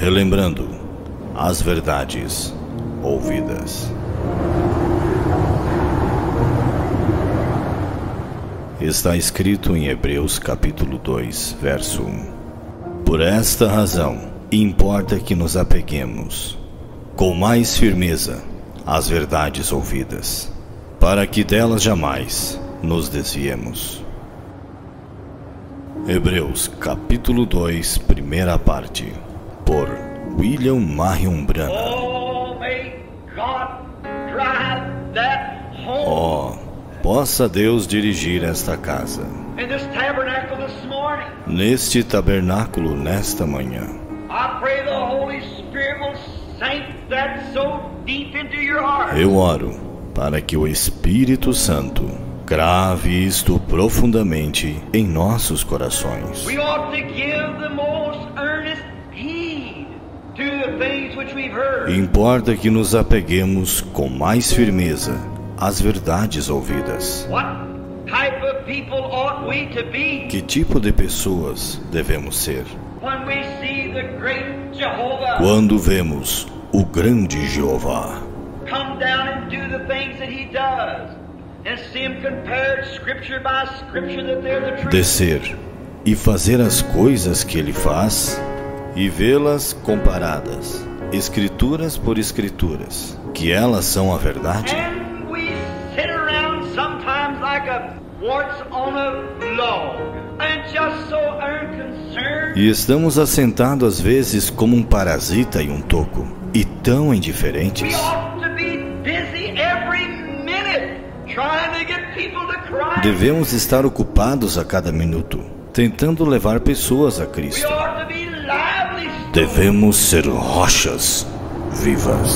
relembrando as verdades ouvidas. Está escrito em Hebreus capítulo 2, verso 1. Por esta razão, importa que nos apeguemos com mais firmeza às verdades ouvidas, para que delas jamais nos desviemos. Hebreus capítulo 2, primeira parte por William Marion Branham. Oh, oh, possa Deus dirigir esta casa. Neste tabernáculo nesta manhã. Eu oro para que o Espírito Santo grave isto profundamente em nossos corações. We ought to give the most earnest Importa que nos apeguemos com mais firmeza às verdades ouvidas. Que tipo de pessoas devemos ser? Quando vemos o grande Jeová descer e fazer as coisas que ele faz e vê-las comparadas, escrituras por escrituras, que elas são a verdade. E estamos assentados às vezes como um parasita e um toco, e tão indiferentes. Devemos estar ocupados a cada minuto, tentando levar pessoas a Cristo. Devemos ser rochas vivas.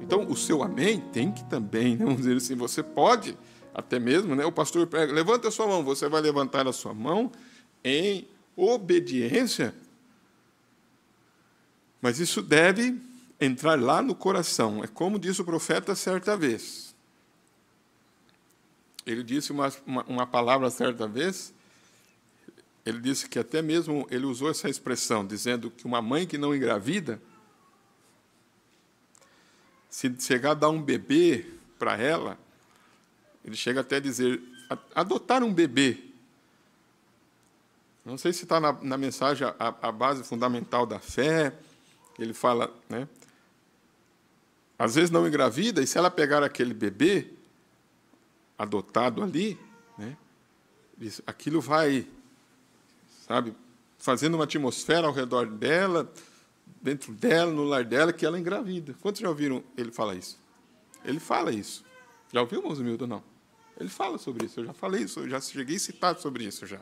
Então, o seu amém tem que também, né? vamos dizer assim, você pode, até mesmo, né? O pastor prega, levanta a sua mão, você vai levantar a sua mão em obediência. Mas isso deve entrar lá no coração. É como diz o profeta certa vez ele disse uma, uma, uma palavra certa vez, ele disse que até mesmo ele usou essa expressão, dizendo que uma mãe que não engravida, se chegar a dar um bebê para ela, ele chega até a dizer: adotar um bebê. Não sei se está na, na, mensagem a, a, base fundamental da fé, ele fala, né? Às vezes não engravida, e se ela pegar aquele bebê, adotado ali, né, aquilo vai, sabe, fazendo uma atmosfera ao redor dela, dentro dela, no lar dela, que ela engravida. Quantos já ouviram ele falar isso? Ele fala isso. Já ouviu, irmãos humildes, não? Ele fala sobre isso, eu já falei isso, eu já cheguei a citar sobre isso já.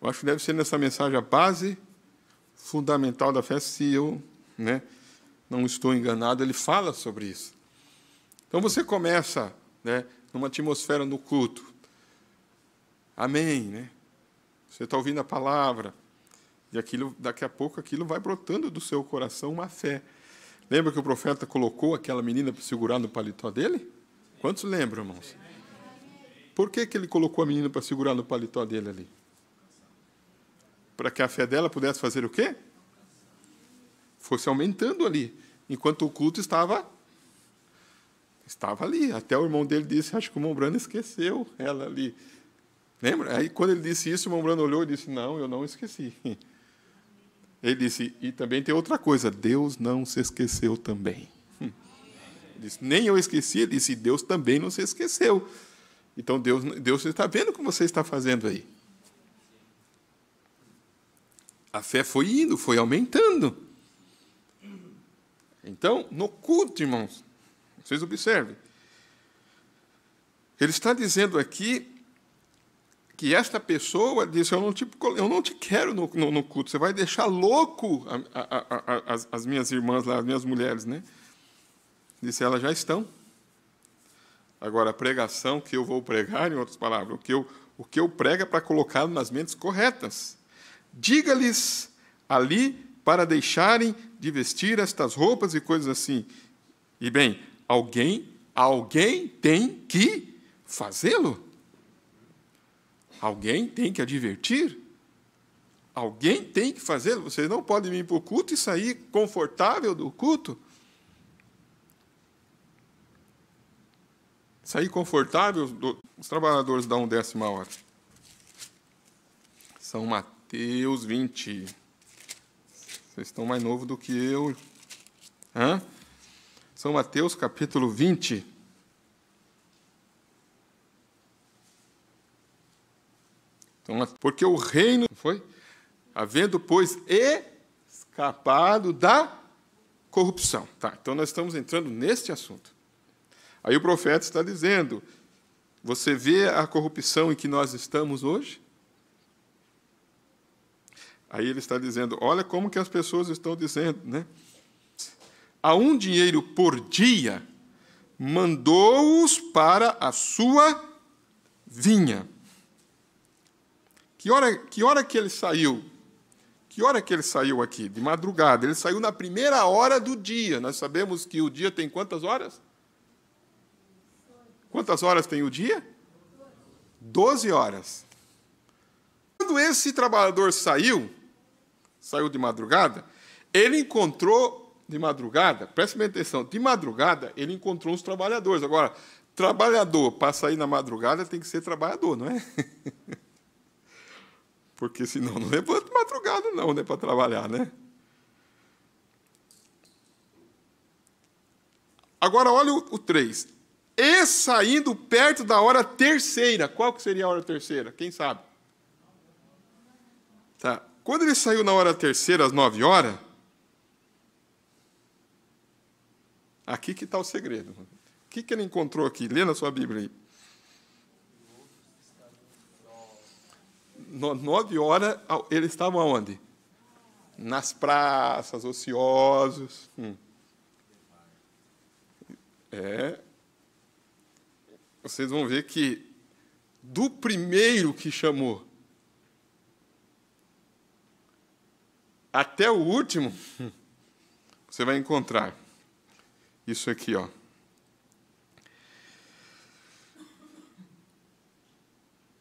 Eu acho que deve ser nessa mensagem a base fundamental da fé, se eu né, não estou enganado, ele fala sobre isso. Então você começa, né, numa atmosfera no culto. Amém, né? Você está ouvindo a palavra e aquilo, daqui a pouco aquilo vai brotando do seu coração uma fé. Lembra que o profeta colocou aquela menina para segurar no paletó dele? Quantos lembram, irmãos? Por que, que ele colocou a menina para segurar no paletó dele ali? Para que a fé dela pudesse fazer o quê? fosse aumentando ali, enquanto o culto estava estava ali. Até o irmão dele disse, acho que o Mombrano esqueceu ela ali. Lembra? Aí quando ele disse isso, o Mombrano olhou e disse, não, eu não esqueci. Ele disse, e também tem outra coisa, Deus não se esqueceu também. Hum. Ele disse, nem eu esqueci, ele disse, Deus também não se esqueceu. Então Deus, Deus está vendo o que você está fazendo aí. A fé foi indo, foi aumentando. Então, no culto, irmãos, vocês observem. Ele está dizendo aqui que esta pessoa disse: Eu não te, eu não te quero no, no, no culto, você vai deixar louco a, a, a, as, as, minhas irmãs lá, as minhas mulheres, né? Disse: Elas já estão. Agora, a pregação que eu vou pregar, em outras palavras, o que eu, o que eu prego é para colocá-lo nas mentes corretas. Diga-lhes ali para deixarem de vestir estas roupas e coisas assim. E bem, alguém, alguém tem que fazê-lo. Alguém tem que advertir. Alguém tem que fazê-lo. Vocês não podem vir para o culto e sair confortável do culto. Sair confortável, do... os trabalhadores da um décima hora. São Mateus 20. Vocês estão mais novo do que eu. Hã? São Mateus capítulo 20. Então, porque o reino foi havendo pois escapado da corrupção. Tá, então nós estamos entrando neste assunto. Aí o profeta está dizendo: você vê a corrupção em que nós estamos hoje? Aí ele está dizendo: olha como que as pessoas estão dizendo, né? A um dinheiro por dia mandou-os para a sua vinha. Que hora, que hora que ele saiu? Que hora que ele saiu aqui? De madrugada. Ele saiu na primeira hora do dia. Nós sabemos que o dia tem quantas horas? Quantas horas tem o dia? Doze horas. Quando esse trabalhador saiu, saiu de madrugada, ele encontrou de madrugada, preste bem atenção, de madrugada ele encontrou os trabalhadores. Agora, trabalhador para sair na madrugada tem que ser trabalhador, não é? Porque senão não levanta de madrugada, não, né, para trabalhar, né? Agora olha o, 3. E saindo perto da hora terceira. Qual que seria a hora terceira? Quem sabe? Tá. Quando ele saiu na hora terceira, às nove horas, aqui que está o segredo. O que, que ele encontrou aqui? Lê na sua Bíblia aí. No, nove horas, ele estava onde? Nas praças, ociosos. Hum. É. Vocês vão ver que do primeiro que chamou até o último, você vai encontrar isso aqui, ó.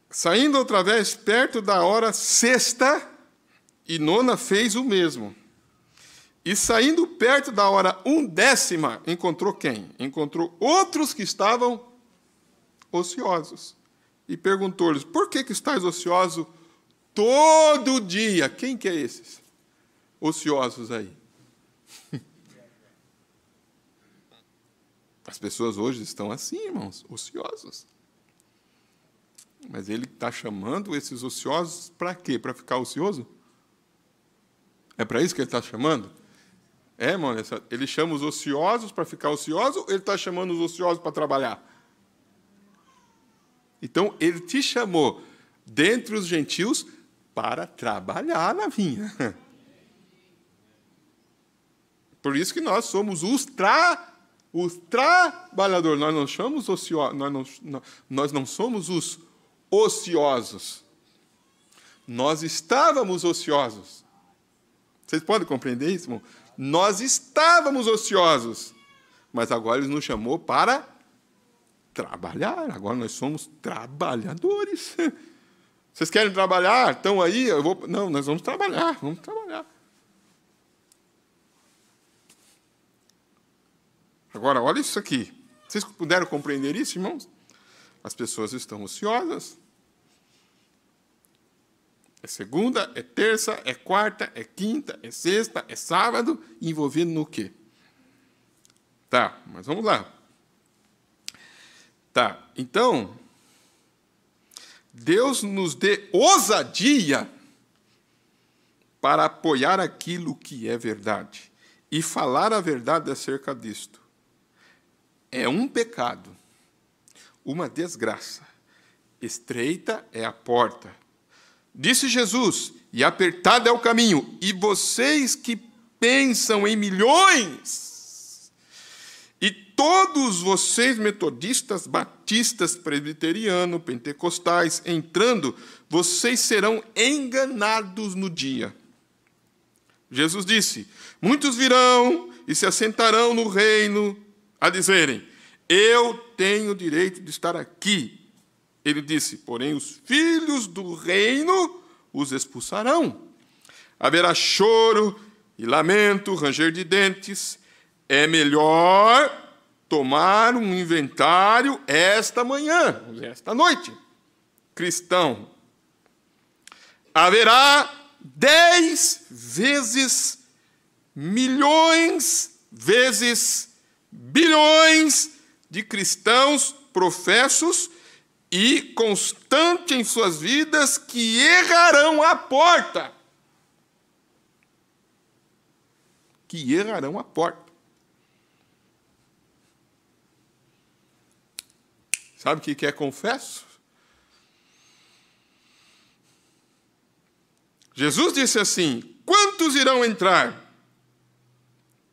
Saindo outra vez perto da hora sexta, e nona fez o mesmo. E saindo perto da hora undécima, encontrou quem? Encontrou outros que estavam ociosos. E perguntou-lhes: Por que, que estáis ocioso todo dia? Quem que é esses? ociosos aí. As pessoas hoje estão assim, irmãos, ociosos. Mas ele está chamando esses ociosos para quê? Para ficar ocioso? É para isso que ele está chamando? É, irmão, ele chama os ociosos para ficar ocioso ou ele está chamando os ociosos para trabalhar? Então, ele te chamou dentre os gentios para trabalhar na vinha. Por isso que nós somos os, tra, os trabalhadores. Nós não, somos ocio, nós, não, não, nós não somos os ociosos. Nós estávamos ociosos. Vocês podem compreender isso, irmão? Nós estávamos ociosos. Mas agora ele nos chamou para trabalhar. Agora nós somos trabalhadores. Vocês querem trabalhar? Estão aí? Eu vou... Não, nós vamos trabalhar. Vamos trabalhar. Agora, olha isso aqui. Vocês puderam compreender isso, irmãos? As pessoas estão ociosas. É segunda, é terça, é quarta, é quinta, é sexta, é sábado, envolvido no quê? Tá, mas vamos lá. Tá, então, Deus nos dê ousadia para apoiar aquilo que é verdade e falar a verdade acerca disto é um pecado, uma desgraça. Estreita é a porta. Disse Jesus, e apertado é o caminho, e vocês que pensam em milhões, e todos vocês metodistas, batistas, presbiterianos, pentecostais, entrando, vocês serão enganados no dia. Jesus disse: Muitos virão e se assentarão no reino a dizerem: Eu tenho direito de estar aqui. Ele disse: Porém, os filhos do reino os expulsarão. Haverá choro e lamento, ranger de dentes. É melhor tomar um inventário esta manhã, esta noite. Cristão, haverá dez vezes, milhões vezes bilhões de cristãos professos e constante em suas vidas que errarão a porta. Que errarão a porta. Sabe o que é confesso? Jesus disse assim: Quantos irão entrar?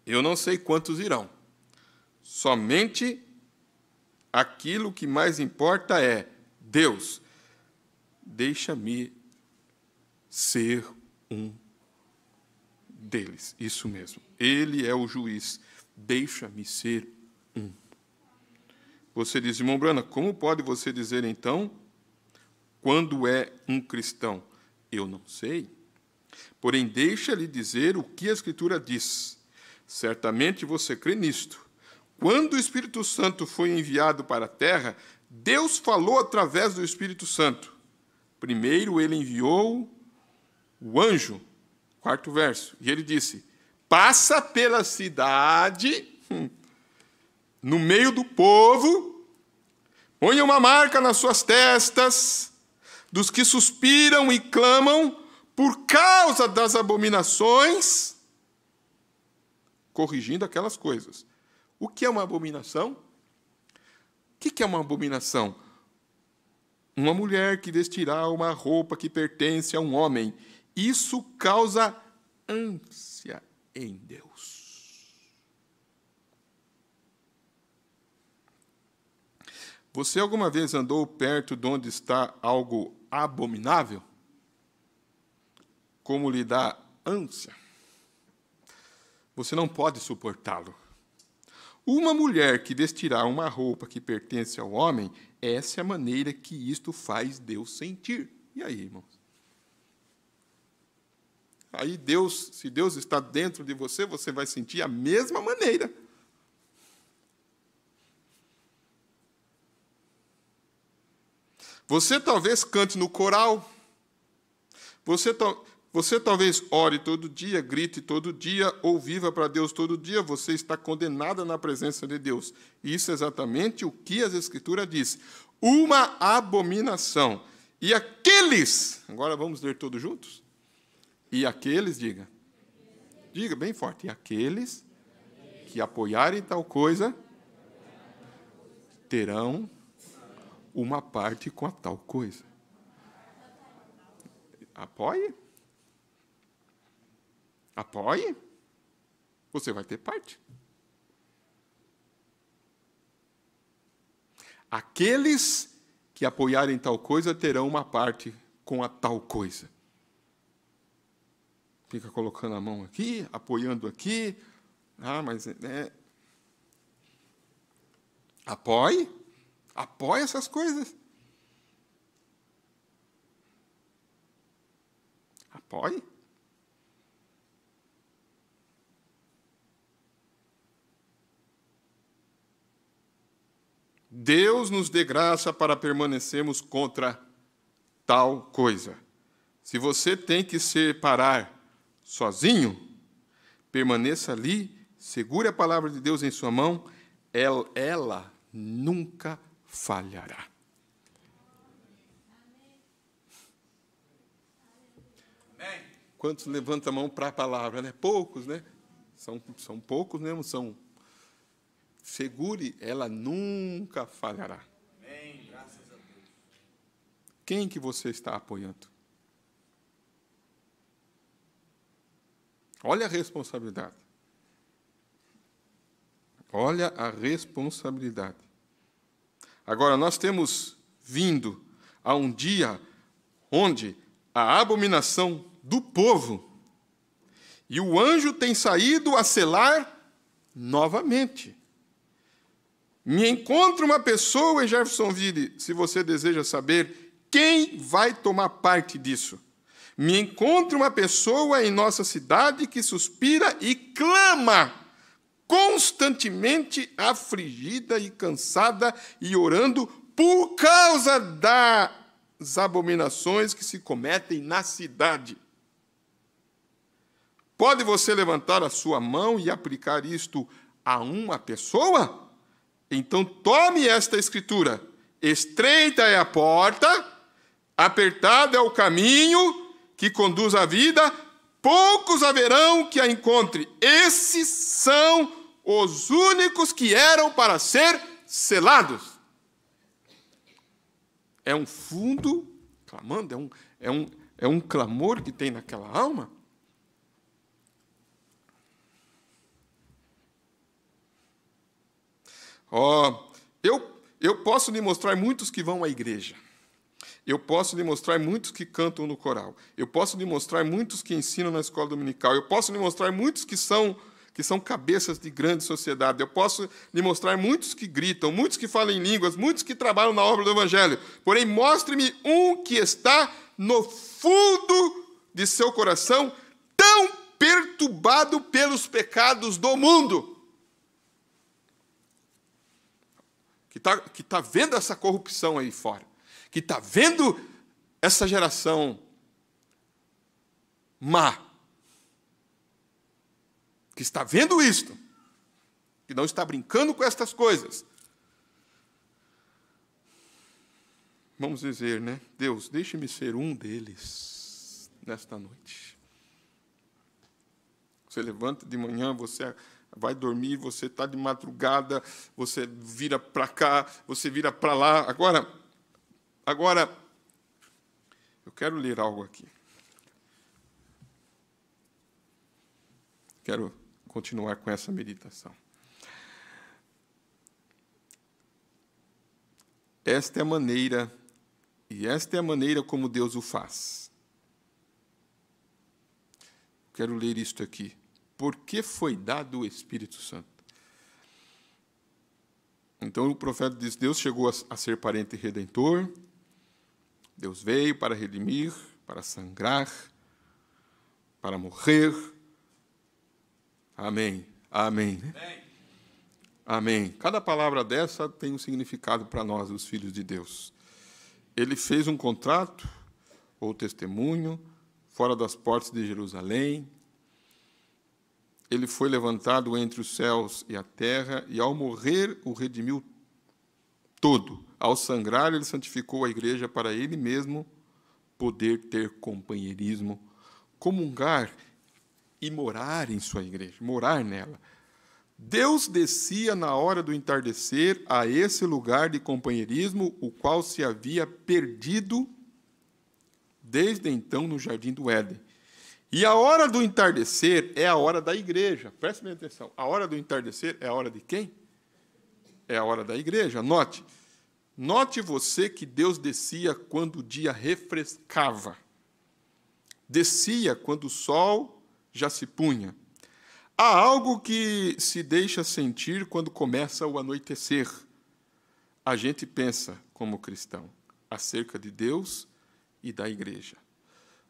Eu não sei quantos irão, Somente aquilo que mais importa é Deus. Deixa-me ser um deles. Isso mesmo. Ele é o juiz. Deixa-me ser um. Você diz, irmão Brana, como pode você dizer então, quando é um cristão? Eu não sei. Porém, deixa-lhe dizer o que a Escritura diz. Certamente você crê nisto, quando o Espírito Santo foi enviado para a terra, Deus falou através do Espírito Santo. Primeiro ele enviou o anjo, quarto verso, e ele disse: Passa pela cidade, hum, no meio do povo, ponha uma marca nas suas testas, dos que suspiram e clamam por causa das abominações, corrigindo aquelas coisas o que é uma abominação? O que é uma abominação? Uma mulher que vestirá uma roupa que pertence a um homem. Isso causa ânsia em Deus. Você alguma vez andou perto de onde está algo abominável? Como lhe dá ânsia? Você não pode suportá-lo. Uma mulher que vestirá uma roupa que pertence ao homem, essa é a maneira que isto faz Deus sentir. E aí, irmãos? Aí Deus, se Deus está dentro de você, você vai sentir a mesma maneira. Você talvez cante no coral. Você talvez você talvez ore todo dia, grite todo dia ou viva para Deus todo dia, você está condenada na presença de Deus. Isso é exatamente o que as Escrituras diz. Uma abominação. E aqueles, agora vamos ler todos juntos? E aqueles, diga. Diga bem forte. E aqueles que apoiarem tal coisa terão uma parte com a tal coisa. Apoie. Apoie. Você vai ter parte. Aqueles que apoiarem tal coisa terão uma parte com a tal coisa. Fica colocando a mão aqui, apoiando aqui. Ah, mas. É... Apoie. Apoie essas coisas. Apoie. Deus nos dê graça para permanecermos contra tal coisa. Se você tem que separar sozinho, permaneça ali, segure a palavra de Deus em sua mão, ela, ela nunca falhará. Amém. Quantos levantam a mão para a palavra? Né? Poucos, né? São, são poucos, mesmo. são segure, ela nunca falhará. Amém. Graças a Deus. Quem que você está apoiando? Olha a responsabilidade. Olha a responsabilidade. Agora, nós temos vindo a um dia onde a abominação do povo e o anjo tem saído a selar novamente. Me encontre uma pessoa em Jeffersonville, se você deseja saber quem vai tomar parte disso. Me encontre uma pessoa em nossa cidade que suspira e clama, constantemente afligida e cansada e orando por causa das abominações que se cometem na cidade. Pode você levantar a sua mão e aplicar isto a uma pessoa? Então tome esta escritura. Estreita é a porta, apertado é o caminho que conduz à vida, poucos haverão que a encontre. Esses são os únicos que eram para ser selados. É um fundo clamando, é um, é um, é um clamor que tem naquela alma Ó, oh, eu, eu posso lhe mostrar muitos que vão à igreja. Eu posso lhe mostrar muitos que cantam no coral. Eu posso lhe mostrar muitos que ensinam na escola dominical. Eu posso lhe mostrar muitos que são que são cabeças de grande sociedade. Eu posso lhe mostrar muitos que gritam, muitos que falam em línguas, muitos que trabalham na obra do evangelho. Porém, mostre-me um que está no fundo de seu coração tão perturbado pelos pecados do mundo está que tá vendo essa corrupção aí fora, que está vendo essa geração má, que está vendo isto, que não está brincando com estas coisas. Vamos dizer, né? Deus, deixe-me ser um deles nesta noite. Você levanta de manhã, você vai dormir, você está de madrugada, você vira para cá, você vira para lá. Agora, agora, eu quero ler algo aqui. Quero continuar com essa meditação. Esta é a maneira, e esta é a maneira como Deus o faz. Quero ler isto aqui porque foi dado o Espírito Santo. Então o profeta diz: Deus chegou a ser parente redentor, Deus veio para redimir, para sangrar, para morrer. Amém. Amém. Amém. Amém. Cada palavra dessa tem um significado para nós, os filhos de Deus. Ele fez um contrato ou testemunho fora das portas de Jerusalém, ele foi levantado entre os céus e a terra, e ao morrer o redimiu todo. Ao sangrar, ele santificou a igreja para ele mesmo poder ter companheirismo, comungar e morar em sua igreja, morar nela. Deus descia na hora do entardecer a esse lugar de companheirismo, o qual se havia perdido desde então no jardim do Éden. E a hora do entardecer é a hora da igreja. Preste bem atenção. A hora do entardecer é a hora de quem? É a hora da igreja. Note. Note você que Deus descia quando o dia refrescava. Descia quando o sol já se punha. Há algo que se deixa sentir quando começa o anoitecer. A gente pensa, como cristão, acerca de Deus e da igreja.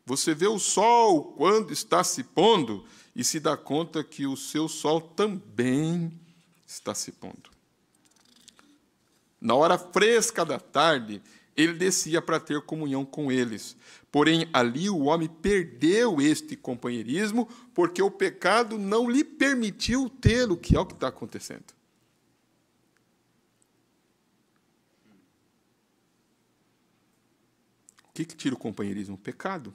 Você vê o sol quando está se pondo e se dá conta que o seu sol também está se pondo. Na hora fresca da tarde, ele descia para ter comunhão com eles. Porém, ali o homem perdeu este companheirismo, porque o pecado não lhe permitiu tê-lo, que é o que está acontecendo. O que, que tira o companheirismo? O pecado.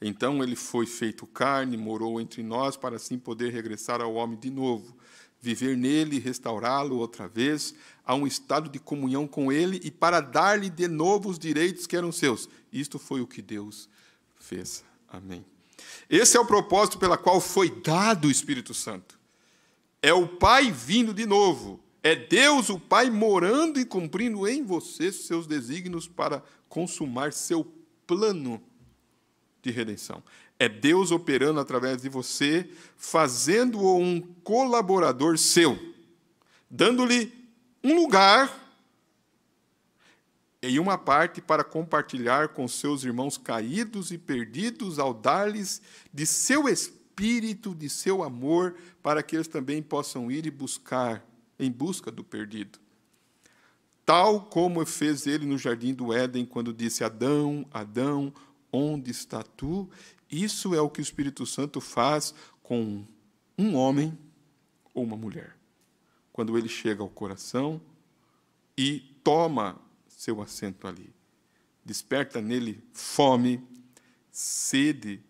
Então ele foi feito carne, morou entre nós, para assim poder regressar ao homem de novo, viver nele, restaurá-lo outra vez a um estado de comunhão com ele e para dar-lhe de novo os direitos que eram seus. Isto foi o que Deus fez. Amém. Esse é o propósito pela qual foi dado o Espírito Santo. É o Pai vindo de novo. É Deus, o Pai, morando e cumprindo em você seus desígnios para consumar seu plano de redenção. É Deus operando através de você, fazendo-o um colaborador seu, dando-lhe um lugar e uma parte para compartilhar com seus irmãos caídos e perdidos, ao dar-lhes de seu espírito, de seu amor, para que eles também possam ir e buscar, em busca do perdido. Tal como fez ele no jardim do Éden, quando disse: Adão, Adão, onde está tu? Isso é o que o Espírito Santo faz com um homem ou uma mulher. Quando ele chega ao coração e toma seu assento ali, desperta nele fome, sede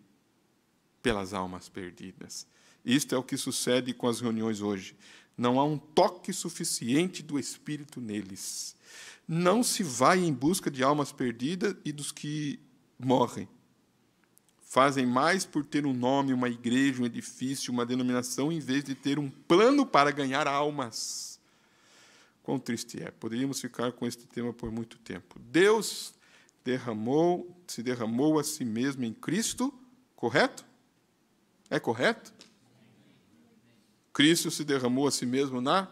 pelas almas perdidas. Isto é o que sucede com as reuniões hoje. Não há um toque suficiente do Espírito neles. Não se vai em busca de almas perdidas e dos que morrem. Fazem mais por ter um nome, uma igreja, um edifício, uma denominação, em vez de ter um plano para ganhar almas. Quão triste é. Poderíamos ficar com este tema por muito tempo. Deus derramou, se derramou a si mesmo em Cristo, correto? É correto? Cristo se derramou a si mesmo na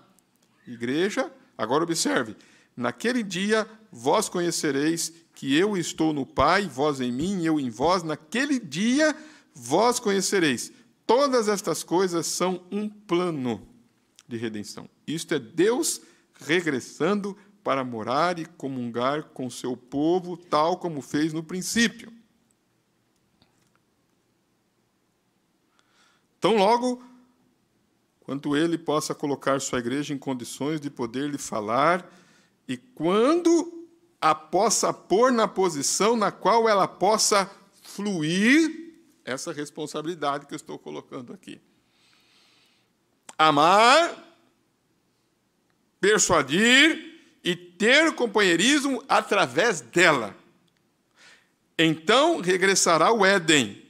igreja. Agora observe, Naquele dia vós conhecereis que eu estou no Pai, vós em mim, eu em vós. Naquele dia vós conhecereis. Todas estas coisas são um plano de redenção. Isto é Deus regressando para morar e comungar com seu povo, tal como fez no princípio. Tão logo quanto ele possa colocar sua igreja em condições de poder lhe falar e quando a possa pôr na posição na qual ela possa fluir essa responsabilidade que eu estou colocando aqui. Amar, persuadir e ter companheirismo através dela. Então regressará o Éden.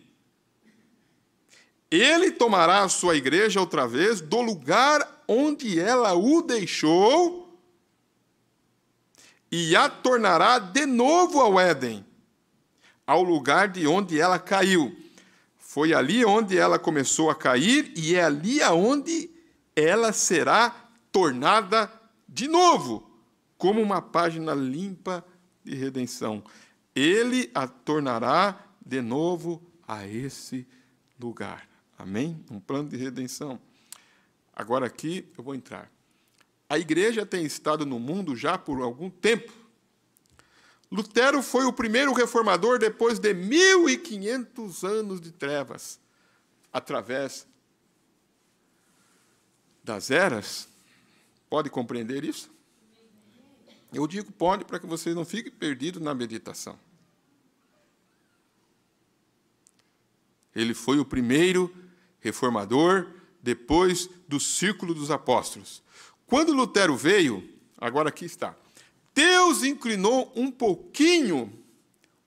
Ele tomará a sua igreja outra vez do lugar onde ela o deixou e a tornará de novo ao Éden, ao lugar de onde ela caiu. Foi ali onde ela começou a cair e é ali aonde ela será tornada de novo, como uma página limpa de redenção. Ele a tornará de novo a esse lugar. Amém? Um plano de redenção. Agora aqui eu vou entrar. A igreja tem estado no mundo já por algum tempo. Lutero foi o primeiro reformador depois de 1500 anos de trevas, através das eras. Pode compreender isso? Eu digo pode para que vocês não fiquem perdidos na meditação. Ele foi o primeiro reformador depois do círculo dos apóstolos. Quando Lutero veio, agora aqui está. Deus inclinou um pouquinho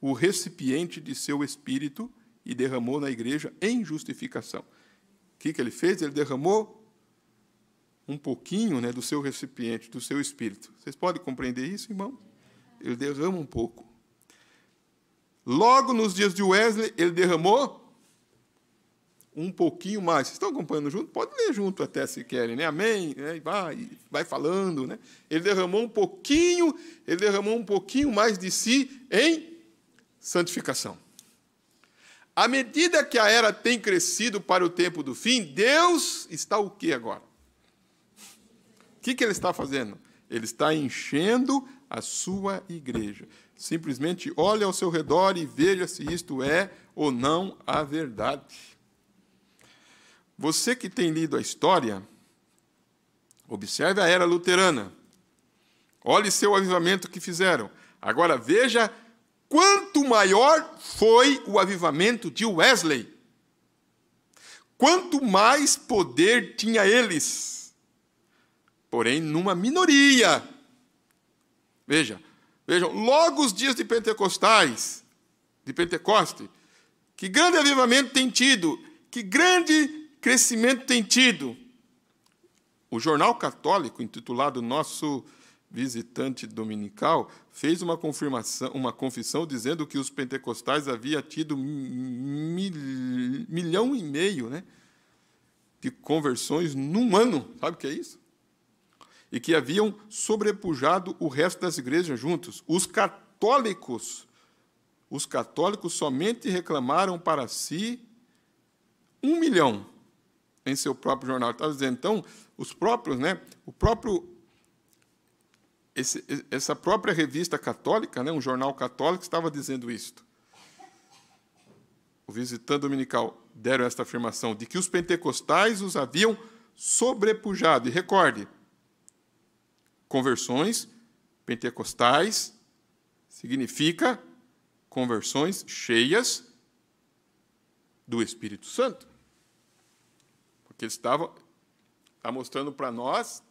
o recipiente de seu espírito e derramou na igreja em justificação. O que, que ele fez? Ele derramou um pouquinho né, do seu recipiente, do seu espírito. Vocês podem compreender isso, irmão? Ele derrama um pouco. Logo nos dias de Wesley, ele derramou um pouquinho mais. Vocês estão acompanhando junto? Pode ler junto até se querem, né? Amém? Né? Vai, vai falando, né? Ele derramou um pouquinho, ele derramou um pouquinho mais de si em santificação. À medida que a era tem crescido para o tempo do fim, Deus está o que agora? O que, que ele está fazendo? Ele está enchendo a sua igreja. Simplesmente olhe ao seu redor e veja se isto é ou não a verdade. Você que tem lido a história, observe a era luterana. Olhe seu avivamento que fizeram. Agora veja quanto maior foi o avivamento de Wesley. Quanto mais poder tinha eles. Porém, numa minoria. Veja, vejam, logo os dias de Pentecostais, de Pentecoste, que grande avivamento tem tido, que grande crescimento tem tido? O jornal católico, intitulado Nosso Visitante Dominical, fez uma, confirmação, uma confissão dizendo que os pentecostais haviam tido mil, milhão e meio né, de conversões num ano. Sabe o que é isso? E que haviam sobrepujado o resto das igrejas juntos. Os católicos, os católicos somente reclamaram para si um milhão em seu próprio jornal. Estava tá dizendo, então, os próprios, né, o próprio esse, essa própria revista católica, né, um jornal católico, estava dizendo isto. O visitante dominical deram esta afirmação de que os pentecostais os haviam sobrepujado. E recorde, conversões pentecostais significa conversões cheias do Espírito Santo que estava está mostrando para nós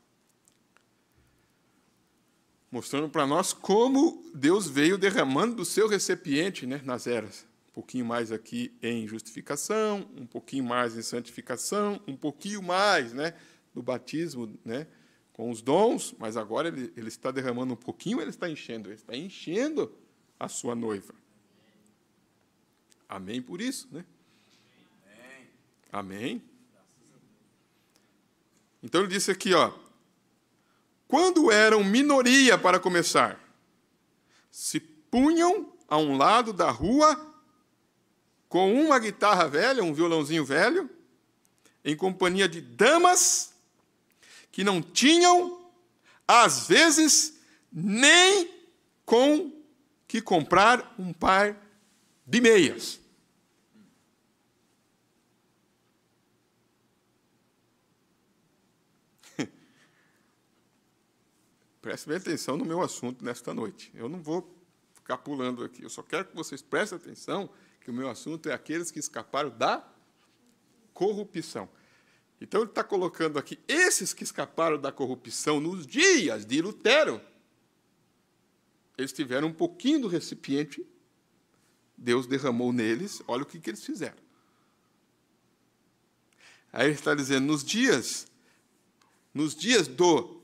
mostrando para nós como Deus veio derramando do seu recipiente né, nas eras. Um pouquinho mais aqui em justificação, um pouquinho mais em santificação, um pouquinho mais né, do batismo né, com os dons, mas agora ele, ele está derramando um pouquinho, ele está enchendo, ele está enchendo a sua noiva. Amém por isso, né? Amém. Amém. Então ele disse aqui, ó, quando eram minoria para começar, se punham a um lado da rua com uma guitarra velha, um violãozinho velho, em companhia de damas que não tinham, às vezes, nem com que comprar um par de meias. Preste atenção no meu assunto nesta noite. Eu não vou ficar pulando aqui. Eu só quero que vocês prestem atenção que o meu assunto é aqueles que escaparam da corrupção. Então ele está colocando aqui esses que escaparam da corrupção nos dias de Lutero. Eles tiveram um pouquinho do recipiente, Deus derramou neles, olha o que, que eles fizeram. Aí ele está dizendo, nos dias, nos dias do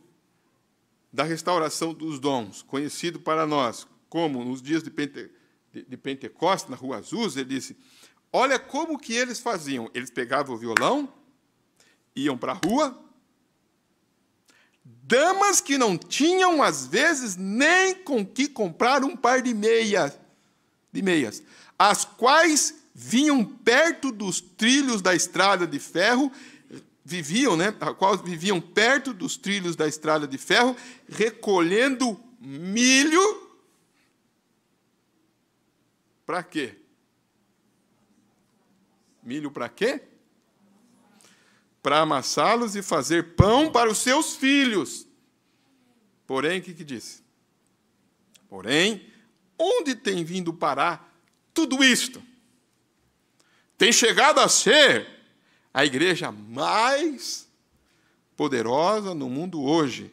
da restauração dos dons, conhecido para nós como nos dias de, Pente, de, de Pentecostes, na rua Azusa, ele disse: Olha como que eles faziam. Eles pegavam o violão, iam para a rua, damas que não tinham, às vezes, nem com que comprar um par de meias, de meias, as quais vinham perto dos trilhos da estrada de ferro viviam, né, a qual viviam perto dos trilhos da estrada de ferro, recolhendo milho. Para quê? Milho para quê? Para amassá-los e fazer pão para os seus filhos. Porém, o que, que disse? Porém, onde tem vindo parar tudo isto? Tem chegado a ser a igreja mais poderosa no mundo hoje,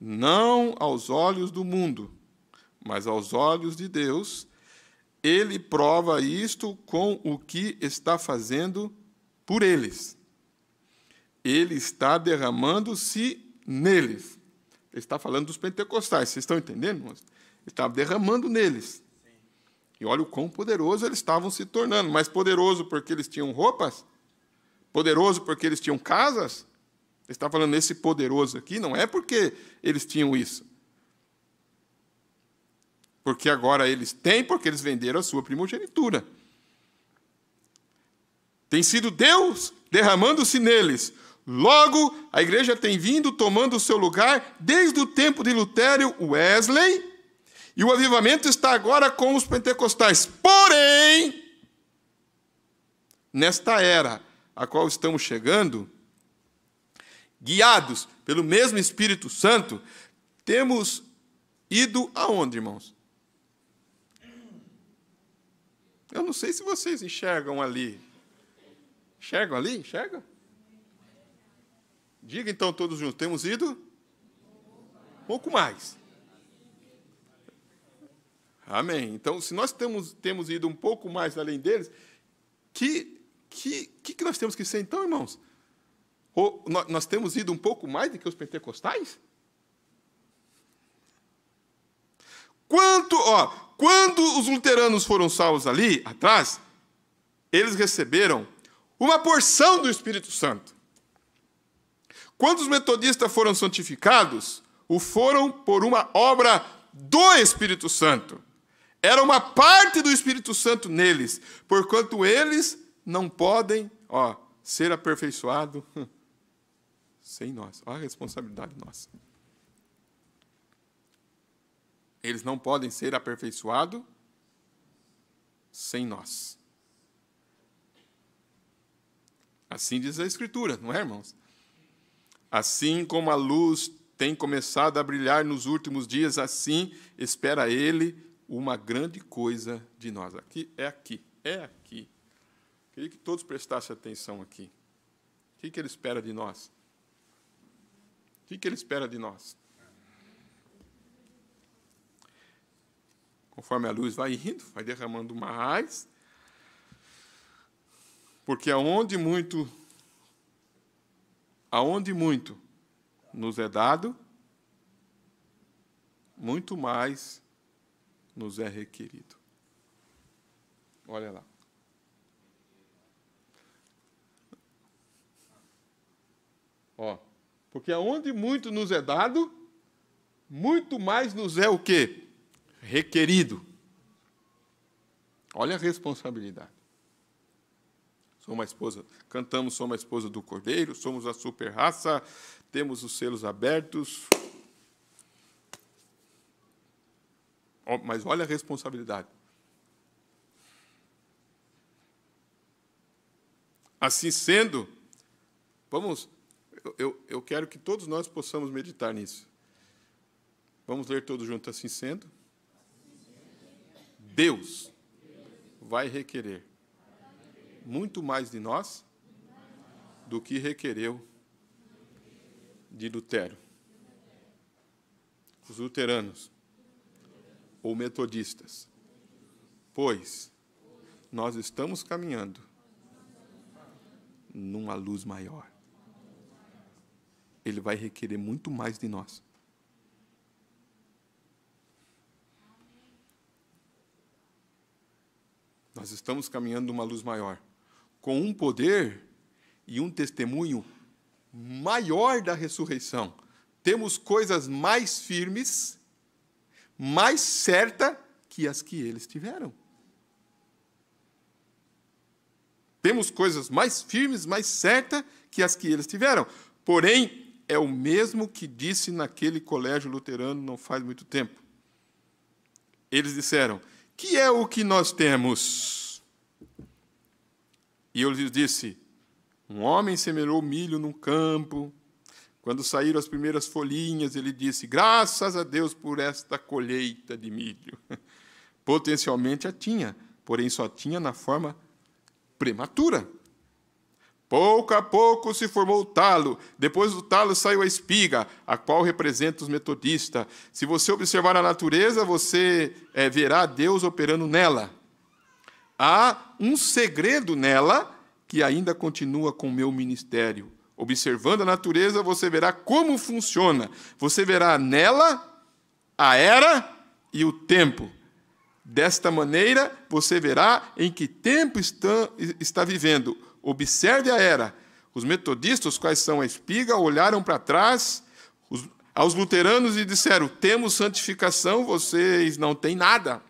não aos olhos do mundo, mas aos olhos de Deus, ele prova isto com o que está fazendo por eles. Ele está derramando-se neles. Ele está falando dos pentecostais, vocês estão entendendo? Ele estava derramando neles. E olha o quão poderoso eles estavam se tornando mais poderoso porque eles tinham roupas Poderoso porque eles tinham casas? Ele está falando esse poderoso aqui, não é porque eles tinham isso. Porque agora eles têm, porque eles venderam a sua primogenitura. Tem sido Deus derramando-se neles. Logo, a igreja tem vindo tomando o seu lugar desde o tempo de Lutério Wesley, e o avivamento está agora com os pentecostais. Porém, nesta era, a qual estamos chegando, guiados pelo mesmo Espírito Santo, temos ido aonde, irmãos? Eu não sei se vocês enxergam ali. Enxergam ali? Enxergam? Diga então todos juntos, temos ido? Pouco mais. Amém. Então, se nós temos, temos ido um pouco mais além deles, que que, que, que nós temos que ser então, irmãos? Ou nós temos ido um pouco mais do que os pentecostais? Quanto, ó, quando os luteranos foram salvos ali atrás, eles receberam uma porção do Espírito Santo. Quando os metodistas foram santificados, o foram por uma obra do Espírito Santo. Era uma parte do Espírito Santo neles, porquanto eles não podem ó, ser aperfeiçoados sem nós. Olha a responsabilidade nossa. Eles não podem ser aperfeiçoados sem nós. Assim diz a Escritura, não é, irmãos? Assim como a luz tem começado a brilhar nos últimos dias, assim espera ele uma grande coisa de nós. Aqui é aqui, é aqui Queria que todos prestassem atenção aqui. O que, ele espera de nós? O que ele espera de nós? Conforme a luz vai indo, vai derramando mais, porque aonde muito, aonde muito nos é dado, muito mais nos é requerido. Olha lá. Ó, porque aonde muito nos é dado, muito mais nos é o quê? Requerido. Olha a responsabilidade. Sou uma esposa, cantamos Sou uma esposa do Cordeiro, somos a super raça, temos os selos abertos. Mas olha a responsabilidade. Assim sendo, vamos eu, eu quero que todos nós possamos meditar nisso. Vamos ler todos juntos assim sendo. Deus vai requerer muito mais de nós do que requereu de Lutero. Os luteranos ou metodistas. Pois nós estamos caminhando numa luz maior ele vai requerer muito mais de nós. Nós estamos caminhando numa luz maior, com um poder e um testemunho maior da ressurreição. Temos coisas mais firmes, mais certa que as que eles tiveram. Temos coisas mais firmes, mais certa que as que eles tiveram. Porém, é o mesmo que disse naquele colégio luterano não faz muito tempo. Eles disseram: Que é o que nós temos? E eu lhes disse: Um homem semeou milho num campo. Quando saíram as primeiras folhinhas, ele disse: Graças a Deus por esta colheita de milho. Potencialmente a tinha, porém só tinha na forma prematura. Pouco a pouco se formou o talo, depois do talo saiu a espiga, a qual representa os metodistas. Se você observar a natureza, você é, verá Deus operando nela. Há um segredo nela que ainda continua com o meu ministério. Observando a natureza, você verá como funciona. Você verá nela a era e o tempo. Desta maneira, você verá em que tempo está, está vivendo Observe a era. Os metodistas, quais são a espiga, olharam para trás os, aos luteranos e disseram: temos santificação, vocês não têm nada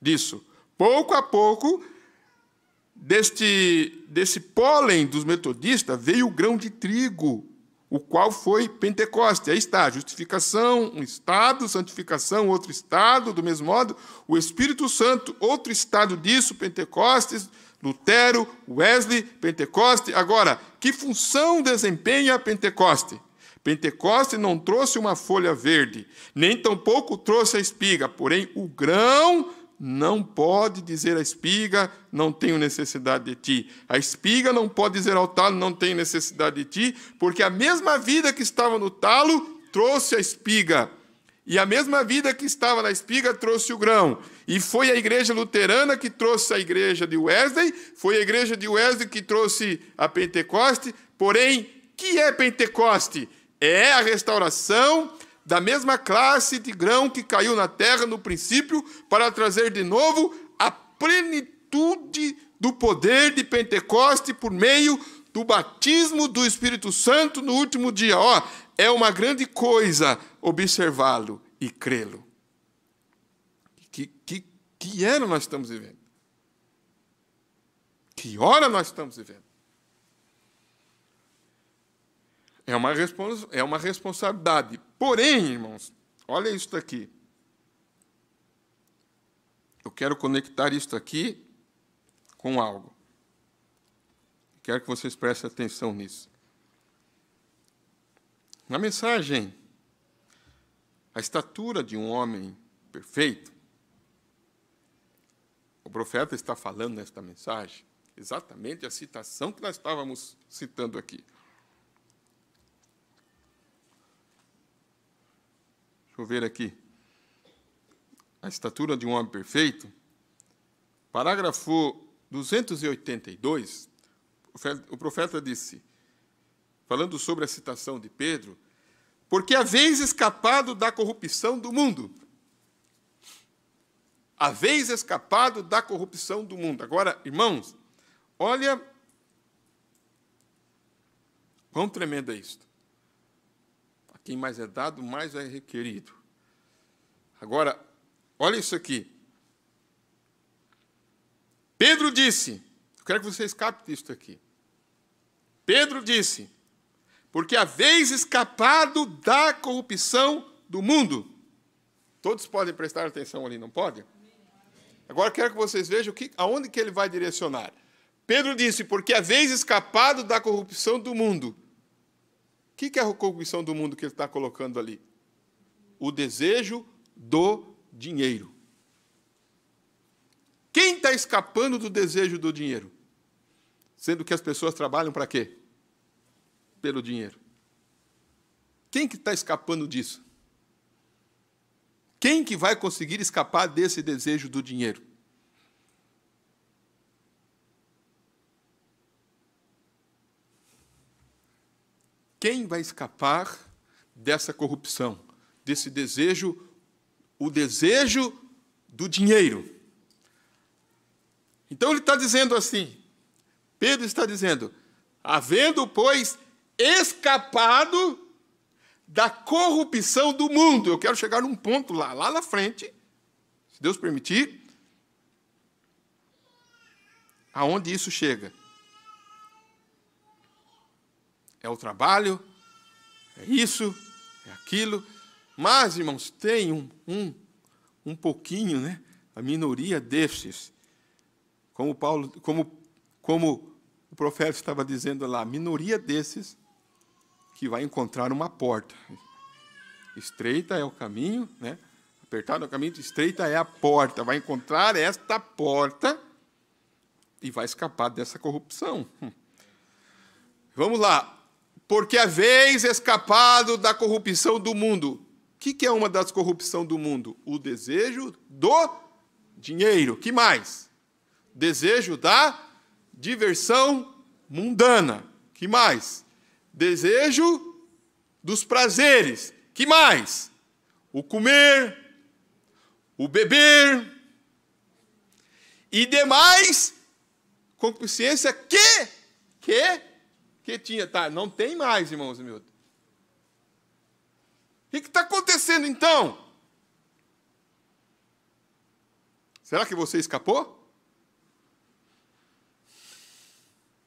disso. Pouco a pouco, deste, desse pólen dos metodistas veio o grão de trigo, o qual foi Pentecoste. Aí está, justificação, um estado, santificação, outro estado, do mesmo modo, o Espírito Santo, outro estado disso, Pentecostes, Lutero, Wesley, Pentecoste. Agora, que função desempenha Pentecoste? Pentecoste não trouxe uma folha verde, nem tampouco trouxe a espiga, porém o grão não pode dizer à espiga, não tenho necessidade de ti. A espiga não pode dizer ao talo, não tenho necessidade de ti, porque a mesma vida que estava no talo trouxe a espiga, e a mesma vida que estava na espiga trouxe o grão. E foi a igreja luterana que trouxe a igreja de Wesley, foi a igreja de Wesley que trouxe a Pentecoste. Porém, que é Pentecoste? É a restauração da mesma classe de grão que caiu na terra no princípio, para trazer de novo a plenitude do poder de Pentecoste por meio do batismo do Espírito Santo no último dia. Ó, é uma grande coisa observá-lo e crê-lo. Que, que, que era nós estamos vivendo? Que hora nós estamos vivendo? É uma, respons é uma responsabilidade. Porém, irmãos, olha isso aqui. Eu quero conectar isto aqui com algo. Quero que vocês prestem atenção nisso. Na mensagem, a estatura de um homem perfeito o profeta está falando nesta mensagem? Exatamente a citação que nós estávamos citando aqui. Deixa eu ver aqui. A estatura de um homem perfeito. Parágrafo 282. O profeta disse, falando sobre a citação de Pedro, porque haveis escapado da corrupção do mundo haveis escapado da corrupção do mundo. Agora, irmãos, olha quão tremendo é isto. A quem mais é dado, mais é requerido. Agora, olha isso aqui. Pedro disse, eu quero que vocês captem isto aqui. Pedro disse, porque haveis escapado da corrupção do mundo. Todos podem prestar atenção ali, não podem? Agora quero que vocês vejam que, aonde que ele vai direcionar. Pedro disse, porque vez escapado da corrupção do mundo. O que, que é a corrupção do mundo que ele está colocando ali? O desejo do dinheiro. Quem está escapando do desejo do dinheiro? Sendo que as pessoas trabalham para quê? Pelo dinheiro. Quem que está escapando disso? Quem que vai conseguir escapar desse desejo do dinheiro? Quem vai escapar dessa corrupção, desse desejo, o desejo do dinheiro? Então ele está dizendo assim, Pedro está dizendo: havendo, pois, escapado da corrupção do mundo. Eu quero chegar num ponto lá, lá na frente, se Deus permitir, aonde isso chega. É o trabalho, é isso, é aquilo. Mas, irmãos, tem um, um, um pouquinho, né? a minoria desses, como Paulo, como, como o profeta estava dizendo lá, a minoria desses que vai encontrar uma porta. Estreita é o caminho, né? apertado é o caminho, estreita é a porta. Vai encontrar esta porta e vai escapar dessa corrupção. Hum. Vamos lá. Porque a vez escapado da corrupção do mundo. O que é uma das corrupções do mundo? O desejo do dinheiro. que mais? Desejo da diversão mundana. que mais? desejo dos prazeres. Que mais? O comer, o beber e demais consciência que que que tinha, tá? Não tem mais, irmãos e meus. O que está acontecendo então? Será que você escapou?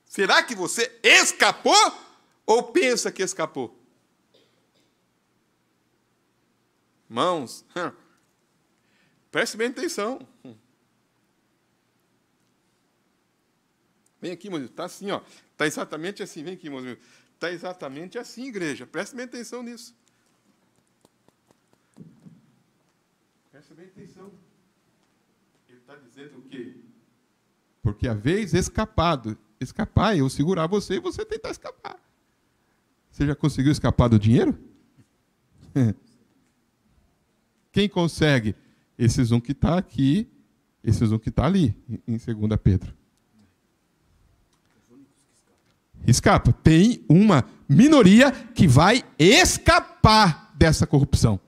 Será que você escapou? Ou pensa que escapou? Mãos, preste bem atenção. Vem aqui, mozinho. Está assim, ó. Está exatamente assim. Vem aqui, mozinho. Está exatamente assim, igreja. Preste bem atenção nisso. Preste bem atenção. Ele está dizendo o quê? Porque a vez escapado, escapar, eu segurar você e você tentar escapar. Você já conseguiu escapar do dinheiro? Quem consegue? Esses um que está aqui, esses um que está ali, em 2 Pedro. Escapa. Tem uma minoria que vai escapar dessa corrupção.